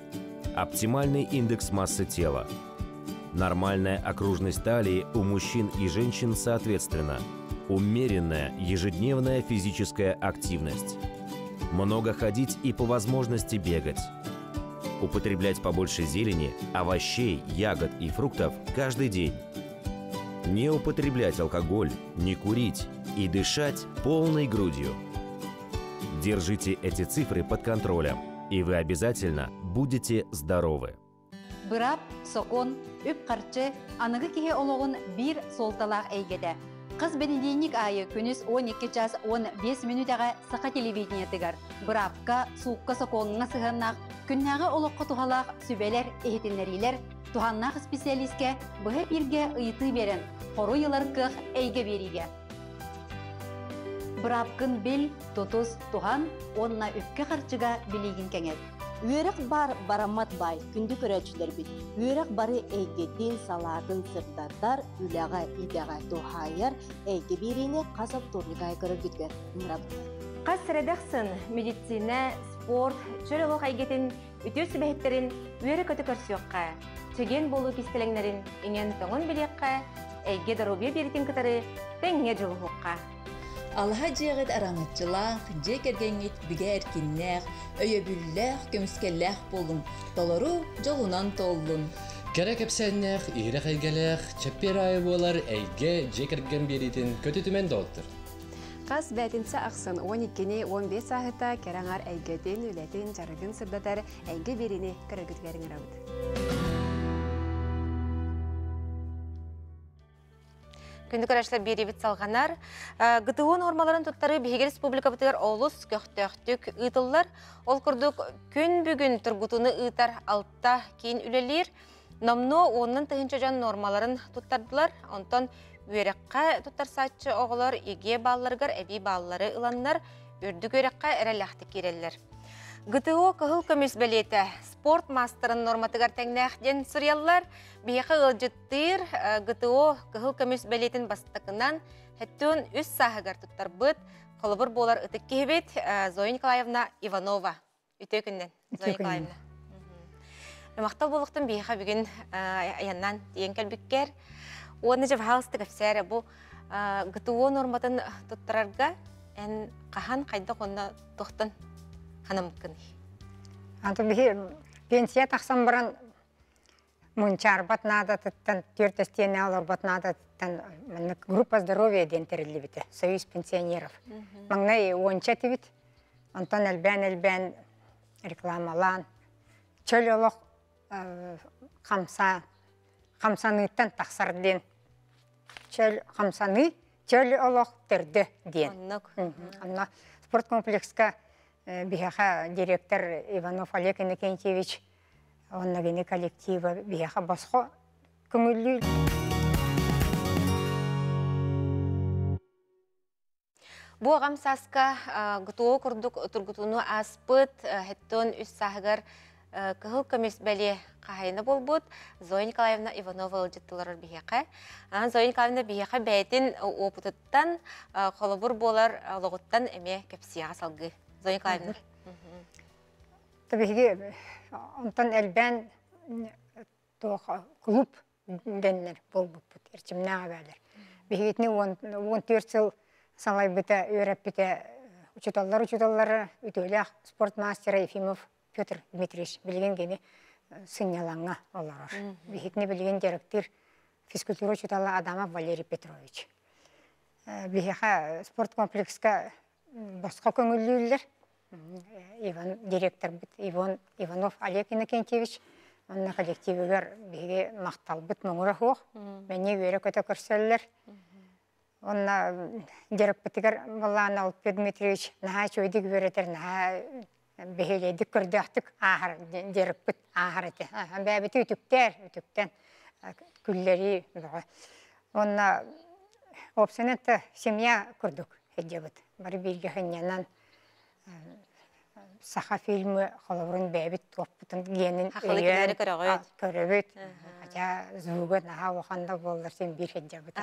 оптимальный индекс массы тела, нормальная окружность талии у мужчин и женщин соответственно, умеренная ежедневная физическая активность, много ходить и по возможности бегать, употреблять побольше зелени, овощей, ягод и фруктов каждый день, не употреблять алкоголь, не курить и дышать полной грудью. Держите эти цифры под контролем, и вы обязательно будете здоровы. Бырап, сокон, үп қарчы, анығы кеге олығын бір солталақ әйгеді. Қыз Бенедейник айы күніс 12 час 15 минутаға сақа телевидениетігір. Бұрапқа, суққа соконыңа сығыннақ, күннағы олыққа құтуғалақ сүбелер, ехетінлерилер, туғаннақ специалистке бұғы бирге ұйты берін, қору еларқық әйге Бұрап Бұрапқын бел тұтыз, туған, онына үпке қарчыға білеген кәңеді. Үйірік бар барамат бай, күнді көрәчілер бит, Үйірік бары әйгеден салатын сырдардар үләға идаға тұхайыр, әйге беріне қасап торлығай көріп кеткер. Мұрап. Қас сұрадықсын, медицина, спорт, жүрілік әйгетін, үтеу сібәхеттерін үйірік өті көрсіоққа, чеген болу кестелеңнерін, еңен тоңын білекқа, әйге дарубе беретін кітары, тәңе Алға жеғет араңытчылақ, же кергенгет біге әркеннәқ, өйе бүлләқ, көміскелләқ болдың, толару жолунан толдың. Кәрәк ирек чәппер айы болар әйге жекерген беретін көті түмен долдыр. Қас бәтінсі ақсын 12-15 сағыта кәрәңар әйгеден үләтін жарығын сырдатар әйге беріне рауды. Күнді көрәшілер беребет салғанар. Ә, ГТО нормаларын тұттары Бейге Республика бұтығар олыс көқтөқтік ұйтыллар. Ол күрдік күн бүгін тұрғытыны ұйтар алтта кейін үлелер. Номно оның тұхынша жан нормаларын тұттардылар. Онтан өреққа тұттар сатшы оғылар, еге балларғар, әбей баллары ыланнар ГТО кыһыл бәлеті спорт мастырын норматыгар тәңнәхден сүрелләр бияқы ылжыттыр э, ГТО кыһыл бәлетін бастыкынан хәттөн үс саһыгар туттар быт қылыбыр болар ытык кебет э, Зоя Николаевна Иванова. Үтө күннән Зоя Николаевна. Мақтал болықтың бүгін аяннан дейін кәлбіккер. Оны жып халыстық бұл э, ГТО норматын тұттырарға ән қахан қайда қонына тұқтын ханамыкын аты бихи пенсия тақсан баран мунчар батнада тұттан, төртестене алар батнада тыттан группа здоровья ден біті, союз пенсионеров маңнай онча тибит онтон әлбән элбен рекламалан чөлөлок хамса хамсаныттан тахсар ден чөл хамсаны чөл олох терде ден анна спорт комплекска бияха директор Иванов Олег Иннокентьевич оннагене коллектива биһаха басхо көңүллүү. Бу агам саска гутуу курдук тургутууну аспыт хеттон үс сагыр кыһыл көмес бәле болбут зоя николаевна иванова ылжыттылар биһеқа анан зоя николаевна биһеқа бәйтин опытыттан қолыбыр болар логуттан эме кепсияға салгы Зайкаймыр. Табиһиги онтон элбен клуб деннер болбуппут, эрчимнаа бәлер. Бихетни он төрт жыл салай біті өрәп біті учиталлар учиталлары үтөлі спорт Ефимов Петр Дмитриевич білген кені сынялаңа олар. Бихетни білген директор физкультура учиталла Адамов Валерий Петрович. Бихеха спорт комплекска босқа көңілі Иван, директор бит, Иван, Иванов Олег Иннокентьевич, Он на коллективе вер беге мақтал мақталбыт мұңыра хоқ, мәне өрі көті көрселілер. Онна директор болан Алпе Дмитриевич, наға чөйдік веретер, наға бегелейдік көрді ақтық ағыр, директор ағыр еті. Бәбіті үтіктер, үтіктен күллері бұға. Он Онна, опсенетті семья күрдік, әдебіт. Бар бірге хыннянан саха фильмы холоврын бебит туаппытын генин өйен көрөбүт хотя зууга наха оханда болдыр сен бир хеджабыт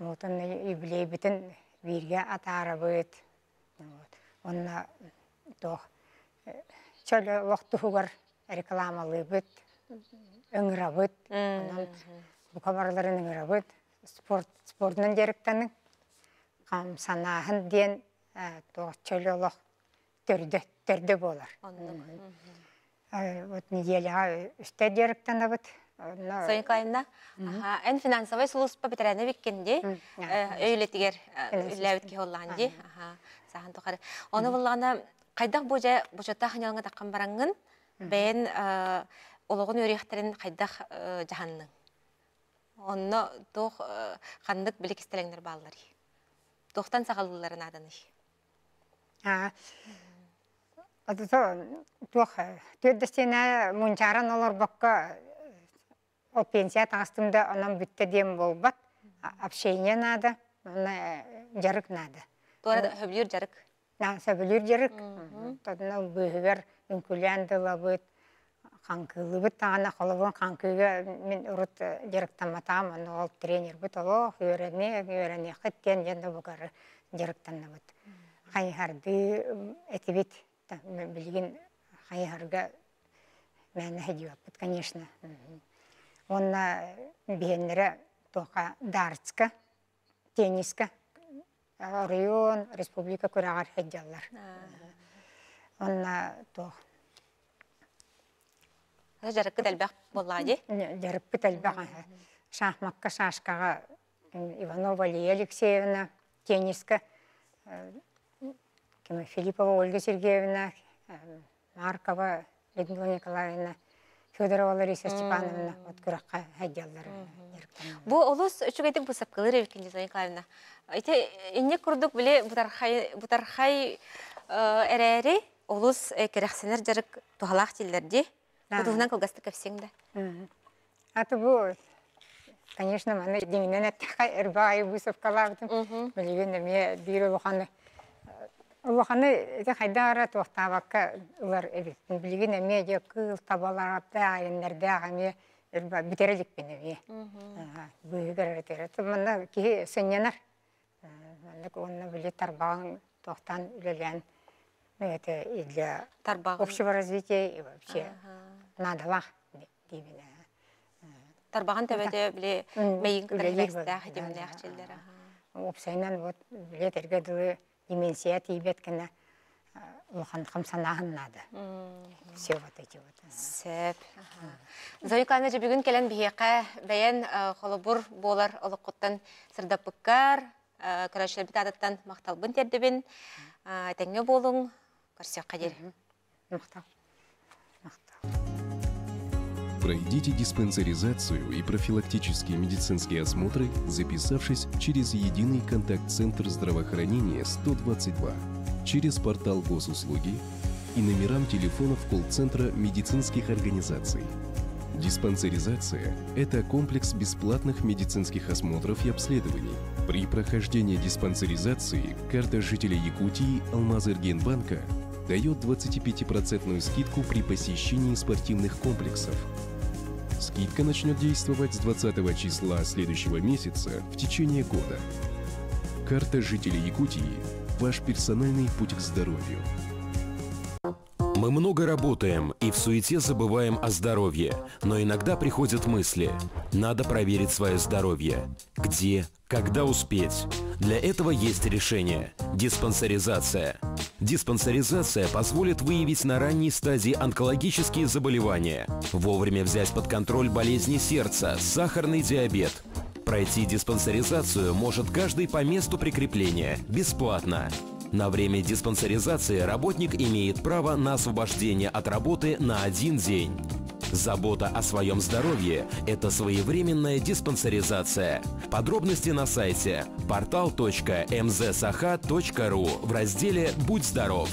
мутун юбилейбитин бирге атаарыбыт онна тох э, чөлө лохтухугар рекламалыбыт ыңырабыт онан букабарларын ыңырабыт спорт спортунан жеректенин камсанаахын диен Ә, тоғачололох төрдө болар. Ә, вот неделя үстә директана бит. Сайын кайна. Эн финансовый служба битерәне виккенде. Өйле ә, тигер үлләвитке холланди. Сахан тохары. Оны буллана кайдак боҗа бочата хыналга таккан барангын. Бен олоғын өрехтерин кайдак жаһанның. Онно тох хандык билекистелеңдер баллар. Тохтан сагаллыларын аданы туох төрдестене мунчаран э, ол пенсия таңстымда онан бүтте дем болбат общение надо э, жарык надо туара хөбүлүр э, жарык сөбүлүр жарык тотуна бөһүгер үңкүлән дылабыт мен урут жарыктаматам ол тренер бут олох үйрөне хайхарды этибит билигин хайхарга мәне хедиоппыт конечно онна биеннере тоха дарцка тениска район республика курагар хедиаллар онна тох жарып кетелбек боллади жарып кетелбек шахмакка Шашқаға, иванова лия алексеевна тениска э, Филиппова Ольга Сергеевна, э, Маркова Людмила Николаевна, Федорова Лариса Степановна, вот күраққа әйделдер. олыс үшігейтің э, бұл сапқылыр еркен Людмила Николаевна. эмне курдук күрдік Бутархай бұтархай э, олыс керексенер жарық тұғалақ тілдерде. Бұдығынан көгасты Аты бу Конечно, мана Улаханы эти хайдара тохтабакка улар эбиттин билген эме же кыл табаларда айындарда агаме элба битерелик пен эме. Бүйгер этере. Мында ки сенненар. Мында Это и для общего развития и вообще надо э, Тарбаган деменсия тибет кына э, улхан хамсанагыннады. Все вот эти вот. Сәп. Зойка келін бүгін қа. Бәйен бәйән э, бұр болар сырдап бұққар, э, көрәшілер біт адаттан мақталбын тердебін, айтаңы болуң, көрсек қадер. Мақтал. Пройдите диспансеризацию и профилактические медицинские осмотры, записавшись через единый контакт-центр здравоохранения 122, через портал госуслуги и номерам телефонов колл-центра медицинских организаций. Диспансеризация – это комплекс бесплатных медицинских осмотров и обследований. При прохождении диспансеризации карта жителя Якутии Алмазыргенбанка дает 25% скидку при посещении спортивных комплексов, Скидка начнет действовать с 20 числа следующего месяца в течение года. Карта жителей Якутии – ваш персональный путь к здоровью. Мы много работаем и в суете забываем о здоровье, но иногда приходят мысли. Надо проверить свое здоровье. Где, когда успеть? Для этого есть решение – диспансеризация. Диспансеризация позволит выявить на ранней стадии онкологические заболевания, вовремя взять под контроль болезни сердца, сахарный диабет. Пройти диспансеризацию может каждый по месту прикрепления, бесплатно. На время диспансеризации работник имеет право на освобождение от работы на один день. Забота о своем здоровье – это своевременная диспансеризация. Подробности на сайте portal.mzsaha.ru в разделе «Будь здоров».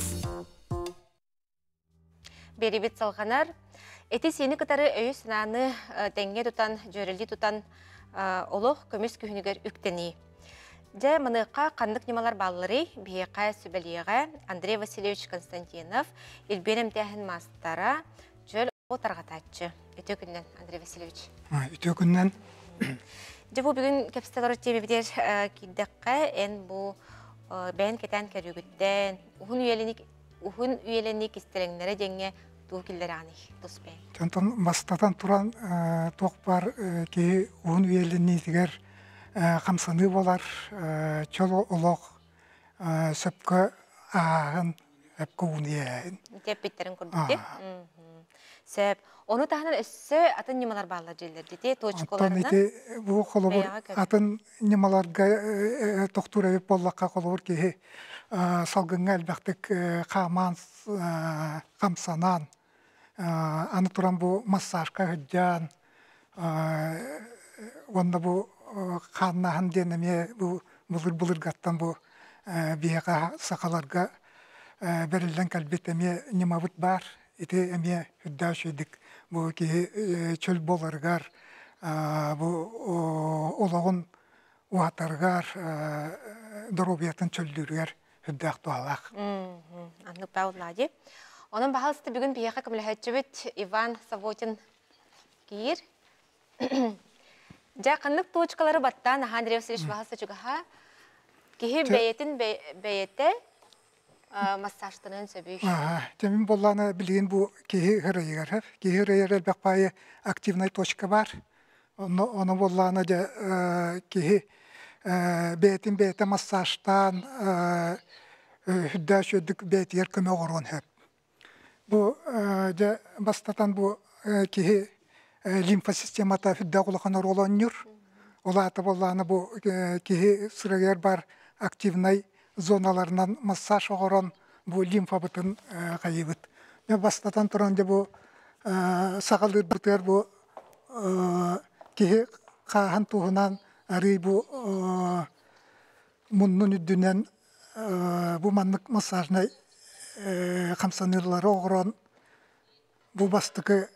Беребет Салханар. Эти сени, которые өйс наны э, тенге тутан, жөрелди тутан, э, олох көмес уктени. үктені. Дә мынықа қандық немалар баллары бейеқа сөбелеға Андрей Васильевич Константинов илберем тәхін мастара жөл отарғататчы. Өте күннен, Андрей Васильевич. Өте күннен. Дә бұл бүгін кәпістелер темебедер э, киддіққа э, ән бұл бәйін кетән кәрігіттен, ұхын үйелінік Ухун үйеленик истереңнере деңе туу киллер аны тоспе. Тантан мастатан туран э, тоқ бар кей ки ухун үйеленигер қамсыны э, болар, э, чолу улох э, сөпкө ағын әпкі униээн. Теппеттерін көрдікте? Сөп, оны тағынан өссө атын немалар бағылар жерлер дете, точколарына? Антон бұл қолы бұр, атын немаларға тоқтур әвіп боллаққа қолы бұр кеге салғыңға әлбәқтік қаман, қамсанан, аны тұран бұл массажға ғыджан, онда бұл қаннаһын денеме бұл бұлыр бұлыргаттан бұл э, биеға сақаларға э, берілген кәлбет әме немабыт бар ите әме үддәш едік бұл ке э, чөл боларғар бұл олағын уатарғар дорубиятын чөлдүргер үддәк туалақ. Анық бауылады. Оның бағалысты бүгін биеға кімлі Иван Савотин кейір. Жақынлық точкалары баттан ахан ревсереш бағасы жүгаға кихи бәйетін бәйетті массажтынын сөбүй. Демін болланы білейін бұл кихи ғырайығар. Кихи ғырайығар әлбәқпайы активной точка бар. Оны болланы де кихи бәйетін бәйетті массажтан хүддәш өдік бәйетігер көмі ғорғын хөп. Бұл бастатан бұл кихи Э, лимфосистема та фидда кулаханар олоннюр. Улаты болланы бу э, кихи сырагер бар активнай зоналарынан массаж оғорон бу лимфа бытын кайыбыт. Э, Мен бастатан туран де бу сағалыр бұтыр бу кихи қахан туғынан арый бу мұннын үддінен бу маннык массажнай қамсанырлары оғорон бу бастықы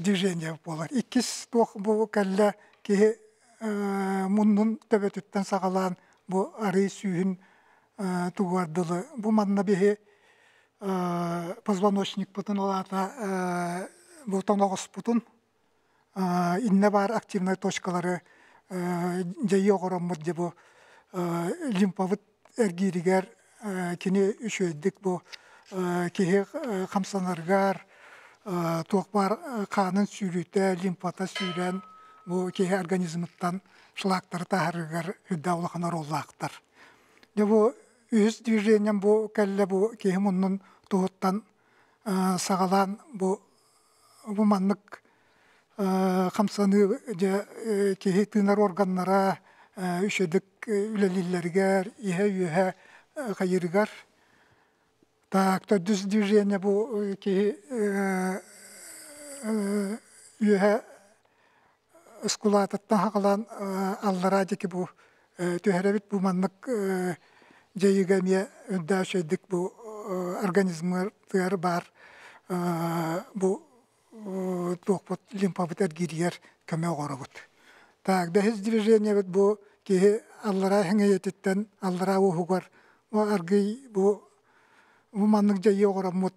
движение болар. Иккис туох бу кэллэ киһи муннун төбөтүттөн сагалаан бу арый сүүһүн тугардылы. Бу манна биһи позвоночник бутун олата бу тоноғос бутун инне бар активный точкалары жайоғороммут же бу лимфовыт эргиригер кини үшөйдик бу киһи хамсанаргар Э, тоқпар э, қанын сүйрүйті, лимфата сүйрен, бұл кейі организмыттан шылақтыр тағырғыр үдді аулақына Де Бұл үз движением бұл кәлі бұл кейі мұнның туғыттан э, сағалан бұл маннық қамсаны кейі тынар органнара үшедік үләлілергер, ihe үйе қайырғар, Так, то дүз движение бу ки юһе скулататтан хагалан аллара дики бу төһәрәбит бар бу тохпот лимфабытар гириер көмө Так, дәһез движение бит бу аллара уманнык жайы оғораммут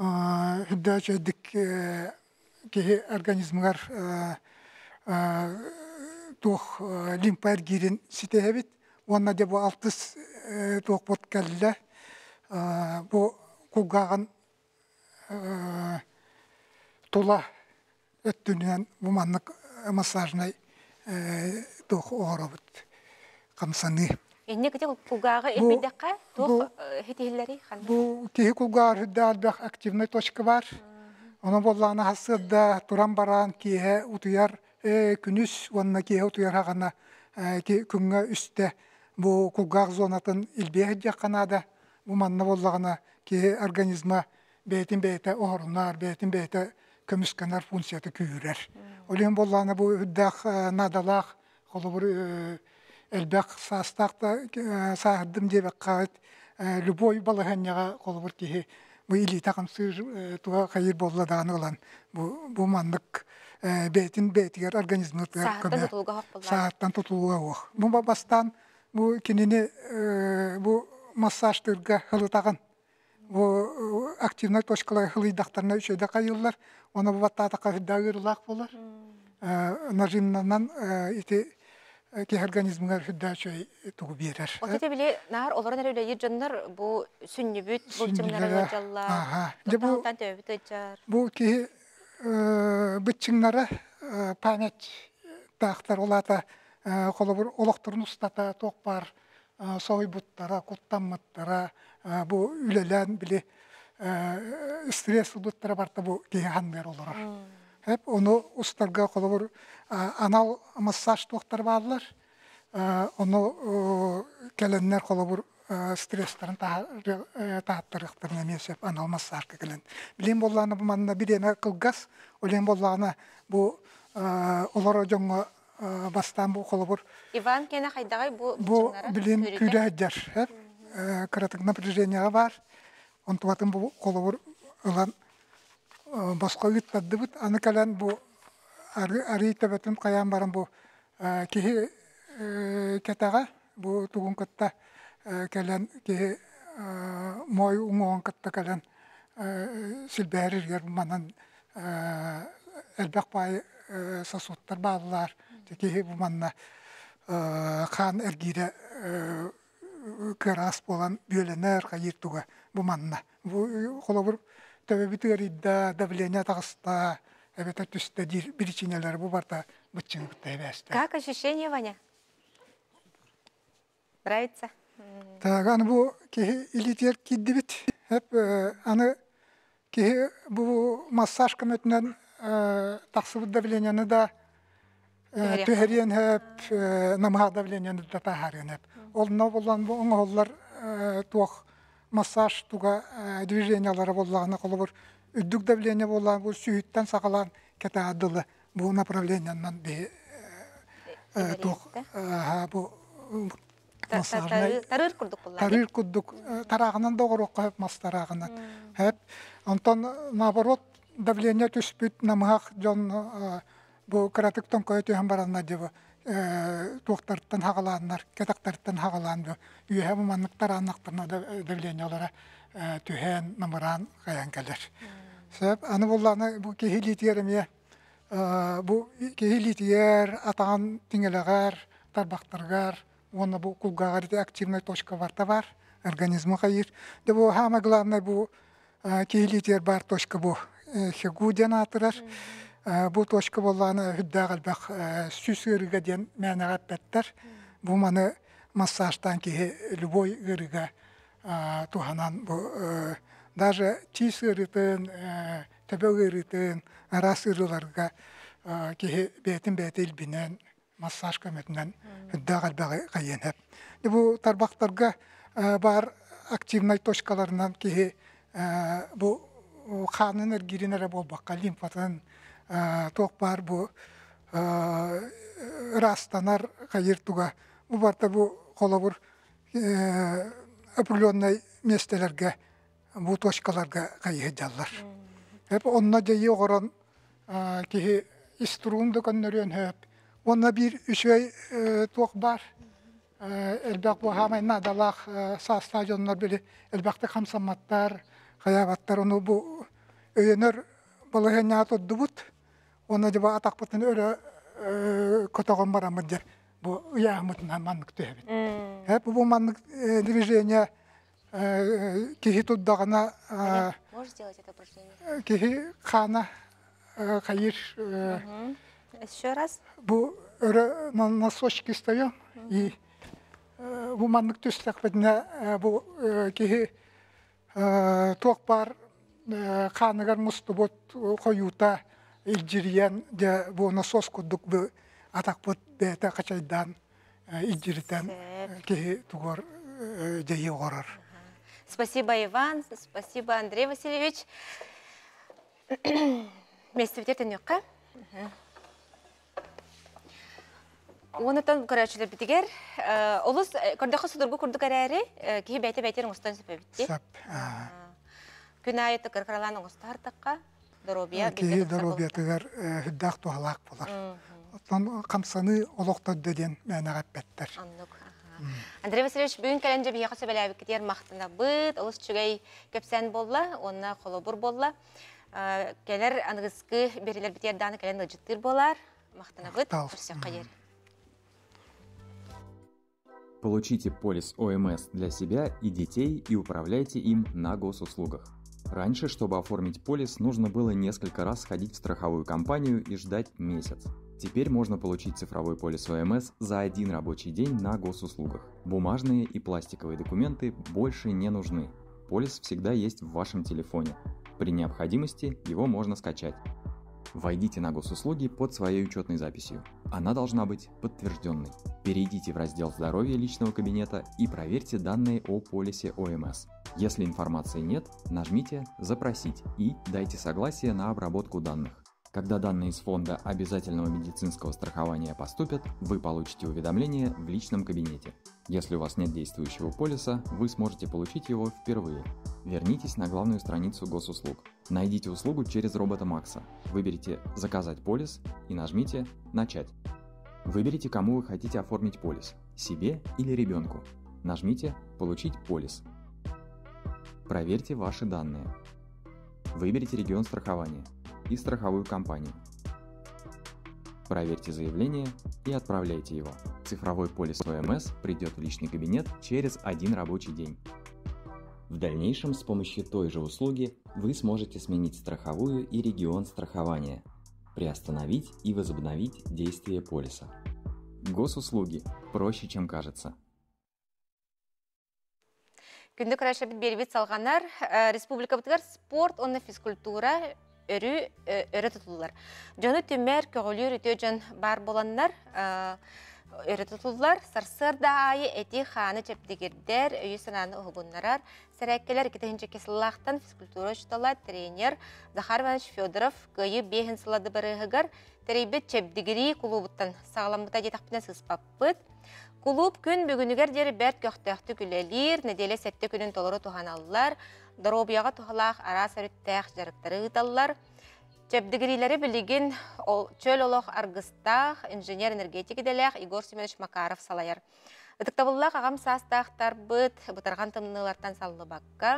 хүддә чөйдік э, кеһи организмгар э, э, туох лимпайр гирин ситеһебит уонна де бу алтыс туох бот кэллэ бу кугаган тула өттүнен буманнык массажнай туох оорабыт камсаны Энне кете кулгагы элбедекка тох э, хетеллери ханна. Бу кеһи кулгарда бах активный точка бар. Оны болланы хасыда туран баран кеһе утуяр э, күнүс онна кеге утуяр хагана э, күнгө үстә бу кулгар зонатын илбеһе канада. Бу манна боллагына кеһи организма бетин бете орунар, бетин бете көмүсканар функцияты күйүрер. Олен болланы бу үддах надалах, холобур элбэх саастаахта э, саардым дебек каат э, любой балаханьяга колбут кихи бу или тагымсы э, туга кайыр болла дааны улан бу бу мандык бетин бетигер организм сааттан тутулуга ох бу бастан бу кинини бу массаж тырга хылытаган бу активный точкалар хылыйдактарына үчөйдө кайыллар оны бу баттаатака дагырлаак болар нажимнанан ити ки организмгар хүддачой тугу берер. Оте биле нар олар нар үле жаннар бу сүннүбүт бул жымнар жалла. Ага. Же бу бу ки бычыңнара память тақтар, олата қолы колобур олоктурун устата токпар сойбуттара куттаммыттара бу үлелен биле стресс улуттара барта бу ки ханнер олар. Әп, оны ұстарға қолығыр анал массаж тоқтар барлар, оны кәлінлер қолығыр стресстарын тағаттырықтырын емес, анал массаж кәкілін. Білім боллағына бұл маңында бір ені қылғас, өлен боллағына бұл олар өзіңі бастан бұл қолығыр. Иван кені қайдағай бұл күйрі Бұл білім напряжениға бар, оны туатын бұл қолығыр ұлан қолығыр босқовит таддыбыт аны калан бу ари тебетин каян баран бу э, кихи э, кетага бу тугун кытта э, калан кихи мой уңоон кытта калан силбээриргер манан төбөбүт ырыйда давление тағыста, әбетер түсті причинелер бұ барда бұтчыны бұттай Как ощущение, Ваня? Нравится? Так, аны бұл біт. Әп, аны бұл массаж көмөтінен э, тақсы бұл да түхерен әп, намаға да тағарен әп массаж туга э, движениялары боллағына қолыбыр үддік давление болла бұл сүйіттен сақалан кәті адылы бу направлениянан бе туқ бұл тарыр курдук булар тарыр курдук э, тарагынан догорок кайып мас тарагынан хэп онтон наоборот давление түспүт намах жон э, бу кратыктон көйөтүһөн баранна дебу Э, туқтарттан хағаланнар, кәтақтарттан хағаланды. Үйе маманнықтар аннақтарына э, давление олара э, түхен, намыран қаян кәлер. Сәп, аны болланы бұл кехилитиеріме, бұл кехилитиер атаған теңелігар, тарбақтыргар, оны бұл кулгағарыды активная точка барта бар, организмы қайыр. Де бұл хама главное бұл кехилитиер бар точка бұл хегуден атырар. Э, бу точка болланы хүддәг албак сүз ден Бу маны массажтан ке любой ырыга э, туханан э, даже чис ырытын, төбөг ырытын, арас ырыларга ки бетин бетил бинен массаж көмөтүнөн хүддәг албак Бұл тарбактарга бар активный точкаларынан ки бу ханын эргиринере лимфатын бар э, бу э, растанар хайыр туга бу барта бу холобур э, определенный местелерге бу точкаларга кайыһыдьаллар эп онна жайы огорон киһи истурунду көннөрүөн хөп онна бир үшей туок бар элбак бу хамайна адалах са стадионнар били элбакты хамсаматтар хаябаттар ону бу өйөнөр балыһыня тоддубут оны жаба атақпытын өрө э, э, көтөгөн барамыт жер бу уяамытын маннык түһэбит эп бу маннык э, движение кихи туддагана кихи қана қайыр. еще раз бу өрө на носочки стоим и бу маннык түстак бедне бу кихи туак бар ханыгар мустубут коюта ижириян да буна соскуддук бы атакпыт бета качайдан э, иджиритен кихи тугор жайы э, горор спасибо иван спасибо андрей васильевич вместе битертен юкка Унутан көрәчүләр битигер. Э, олус көрдәхә судыргы күрдүк әрәре, киһи бәйтә бәйтер устан сөпәбитте. Сап. Күнәйт кыркырланың устартыкка. Доробия. Э, Кихи доробиятыгар хүддәк э, туалақ болар. Отан қамсаны олоқтар деден мәнәғап бәттір. Андрей Васильевич, бүгін кәлемде бияқа сөбәләбі кетер мақтына бұд, олыс чүгей көпсән болла, онна қолыбыр болла. Э, Кәлер анығызғы берілер бітер даны кәлем ұжыттыр болар. Мақтына бұд, құрсек қайер. Получите полис ОМС для себя и детей и управляйте им на госуслугах. Раньше, чтобы оформить полис, нужно было несколько раз сходить в страховую компанию и ждать месяц. Теперь можно получить цифровой полис ОМС за один рабочий день на госуслугах. Бумажные и пластиковые документы больше не нужны. Полис всегда есть в вашем телефоне. При необходимости его можно скачать. Войдите на госуслуги под своей учетной записью. Она должна быть подтвержденной. Перейдите в раздел «Здоровье личного кабинета» и проверьте данные о полисе ОМС. Если информации нет, нажмите «Запросить» и дайте согласие на обработку данных. Когда данные из фонда обязательного медицинского страхования поступят, вы получите уведомление в личном кабинете. Если у вас нет действующего полиса, вы сможете получить его впервые. Вернитесь на главную страницу госуслуг. Найдите услугу через робота Макса. Выберите «Заказать полис» и нажмите «Начать». Выберите, кому вы хотите оформить полис – себе или ребенку. Нажмите «Получить полис». Проверьте ваши данные. Выберите регион страхования – и страховую компанию. Проверьте заявление и отправляйте его. Цифровой полис ОМС придет в личный кабинет через один рабочий день. В дальнейшем с помощью той же услуги вы сможете сменить страховую и регион страхования, приостановить и возобновить действие полиса. Госуслуги проще, чем кажется. күндү көрәшәбит бербит салганнар республикабыткар спорт онна физкультура өрі өрі тұтылылар. Жоны түмер көғілер үті бар боланнар э, өрі тұтылылар. Сарсырда айы әти ханы чептегердер өйі сананы ұғығынларар. Сәрәккелер кетігінші кесіллақтан физкультура ұштала тренер Захар Иванович Федоров көйі бейін сылады бірігігір тәрейбет чептегері клубыттан сағаламыта жетақпінен сыспаппыт. Кулуп күн бүгінігер дері бәрт көқтәқті күлелер, неделе сәтті күнін толыры туғаналылар, дұробияға туғалақ, ара сәріттәқ жарықтары ұталылар. Чәбдігірілері білігін чөл олық арғыстақ, инженер энергетики дәләқ Игор Семенович Макаров салайыр. Үтіктабыллақ ағам састақтар бұт, бұтарған тымнылардан салылы баққа,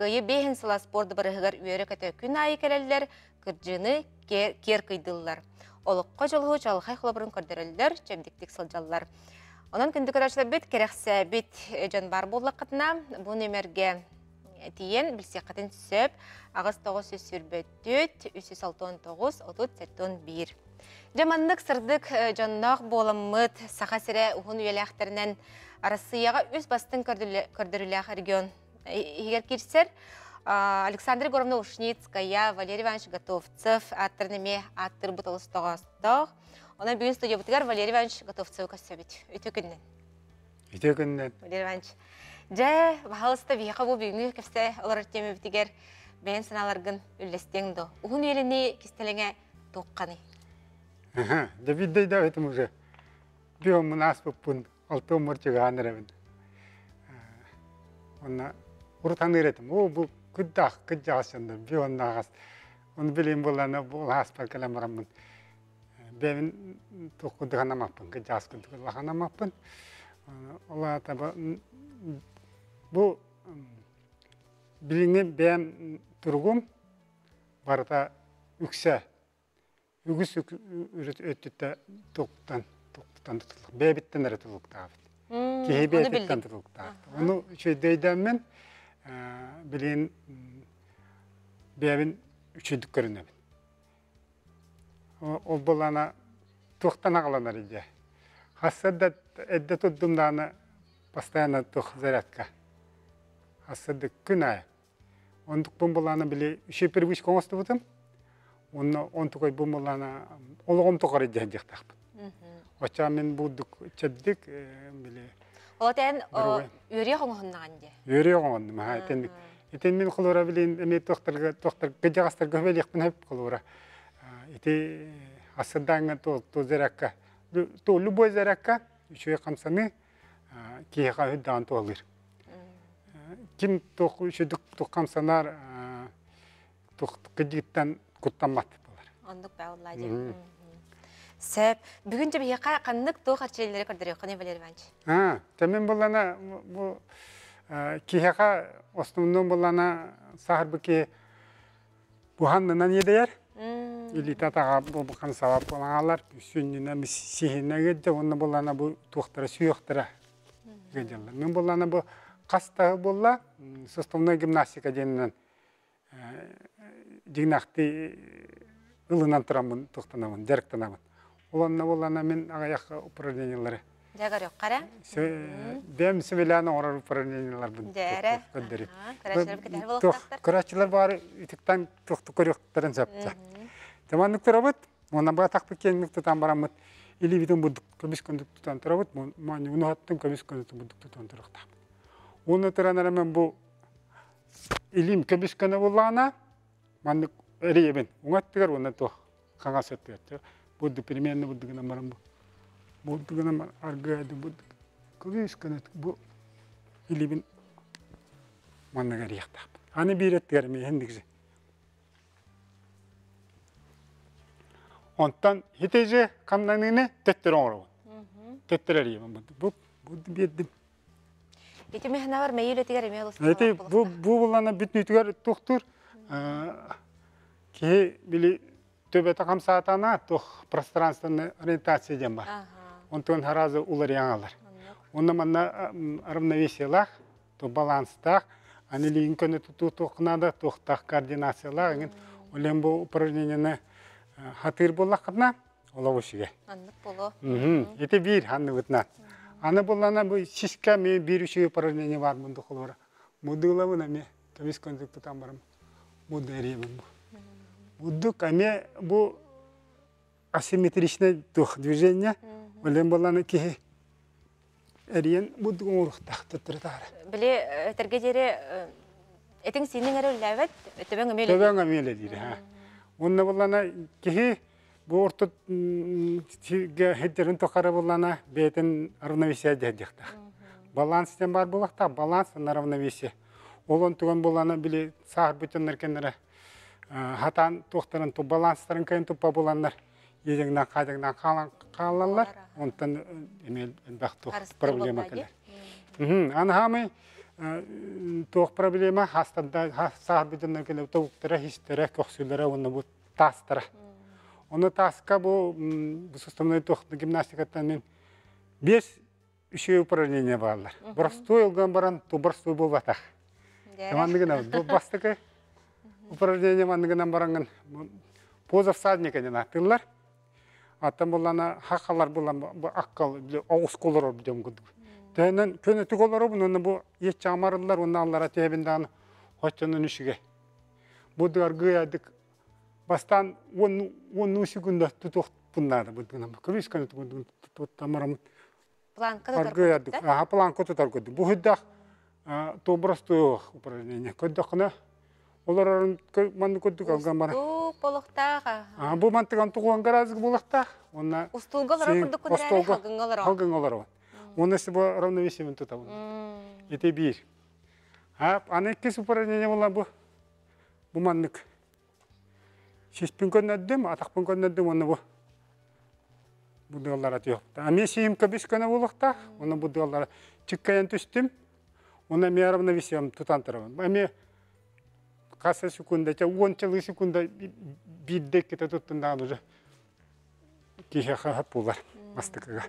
күйі бейін сала спорды бірігір үйері көті күн айы кәлелдер, күрджіні кер, кер күйділілер. Олыққа жылғы жалғай құлабырын көрдірілдер, чәбдіктік сылжалылар. Онан күнді көрәшілі біт, керексі біт жан бар болы қытына. Бұл өмірге тиен білсе қытын сөп, ағыз 944, 369, бір. Жамандық сұрдық э, жаннақ болымыт сақа сірі ұғын үйеліқтерінен арасыяға өз бастын көрдіріліқ регион. Егер керсер, Александр Горовна Ушницкая, Валерий Иванович Готовцев, аттырныме аттыр астық. Она бүгін студия бұтыгар Валерий Иванович готовцеу көстөбет. Өте күннен. Өте күннен. Валерий Иванович. Жә, бағалысты бейқа бұл бүгінгі көпсі олар өттеме бұтығар саналарғын үллестен еліне кестеліңе тоққаны. Да биддай да өтім уже. алты э, О, Оны бебин туккудыган амаппын ке жааскыдыгы лахан амаппын ола э, таба бу билиңи бэм тургум барата үксә үгүс үрөт өттүттө туктан туктан тутулук бэбиттен эрэ тутулук таабыт кихи бэбиттен тутулук таабыт ону үчөйдөйдөн мен э, билин бэбин үчөйдүк көрүнөбүн ол бұл ана тұқтана қаланар иде. Хасадат әдді тұддым да аны постоянно тұқ зарядқа. Хасады күн ай. Ондық бұн бұл аны біле үші первыш қоңысты бұтым. Оны он тұқай бұл бұл аны олығым тұқар иде дектақпын. Оча мен бұддық чәддік э, біле. Олатайын өре қоңығыннаған де? Өре қоңығынным, ха, әтендік. Әтен мен құлура білейін, әме тұқтарға, тұқтарға, тұқтарға, тұқтарға, тұқтарға, ити асырдаңа толту зарякка. То любой зарякка үшөй қамсаны киеға өддаған толыр. Ким тоқ үшөдік тоқ қамсанар тоқ кыдиттен құттанмат болар. Ондық бәуіллади. Сәп, бүгін жібе еқа қанық тоқ атчелері көрдірек, қоне білер бәнші? А, тәмен болана, бұл киеға, основным болана, сағыр бұке бұғаннынан едейер илита тагап бубакан савап болаңалар сүннина сихина бұл мен бұл каста болла составной гимнастика денен э, дигнахты э, ылынан турамын тухтанамын мен агаяк управлениялары Жагарёк кара. Бем Таманнык тұрабыт, онан бұға тақпы кенінікті там барамыт, или тұтан тұрабыт, тұтан Оны барам арғайды Аны онтан хитеже камнаныны теттер оңрогон теттерер иймин бу беддим эти мехнавар мэйүл этигер эме олус эти бу бу булана бүтүн үтүгер тухтур ки били төбөтө камсаатана тух пространственный ориентация дем бар онтон харазы улар яңалар онда манна равновесиялах то баланстах анилин көнө туту тухнада тухтах координациялах олен бу упражнениены хатыр боллаққына олау үшіге. Аннып болу. Эти бир ханны вытна. Аны боллана бу сиска ме бир үшіге поражение бар мұнды қолыр. Мұдығылауына ме көмес концепті там барым. Мұды әремен бұл. Мұды көме бұ асимметричный дух движение. Олен боллана кехе әриен бұды ғұрықтақ тұттырдары. Біле әтірге дере әтің сенің әрі өләвет, өтөбәң өмелі. өмелі дейді. Онна булана кихи бу орто хеддерин тохара булана бетин равновесие дедихта. Баланс тем бар булакта, баланс на равновесие. Олон туган булана били сахар бүтін нәркенлері э, хатан тохтарын ту баланстарын кайын тупа буланнар. Ежегнан қадегнан қалалар, онтан емел э, бақты проблема кәлер. Анхамы, Э, тоқ проблема саабыдына келе тауктара хистера көхсүлера уна бу тастара оны таска бу суставной гимнастика гимнастикатан мен бес үшеу управление баалар простой баран то простой болбатах баранган поза всадника дена булана Тәнен көне олар обын, оны бұ ет жамарылар, оны аллара тәбінде аны үшіге. Бұдығар әдік бастан 10 үші күнді бұндады бұдығын. Күріс План упражнение. олар Он если бы равновесие мен тұта бұны. Ете бейір. Аны еккес упражнение бола бұл Бұманнық. Шеспен көн әддім, атақпын көн әддім оны бұл. Бұдығалар әті жоқ. А мен сейім көбес көне болықта, оны бұдығалар. Чыққайын түстім, оны мен равновесием тұтан тұрымын. Мен қасы секунда, ча 10 жылы секунда биддек кете тұттындағын уже кеше қағап болар мастықыға.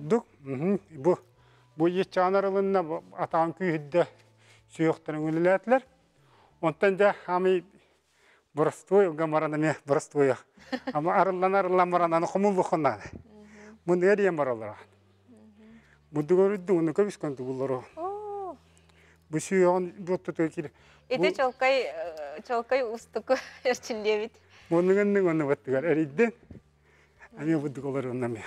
Дұқ, Бұл бұ етчан арылынна атаан күйідді сүйіқтірін үлілетілер. Онтан да ами бұрыстой, ғамарана ме бұрыстой. Ама арылан арылан марананы құмыл бұқынады. Мұн әр ем бұлыру. Бұл сүйіғын бұтты Еді ұстық Оның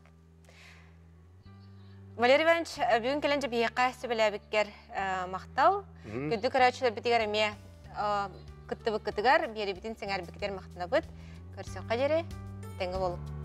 Валерий Иванович, э, бүгін келінде бейеқа сөбіләбіккер э, мақтау. Күдді көрәчілер бітігер әме э, күтті бүк күтігер, бері бітін мақтына бұд. Көрсен қадері, тәңгі болып.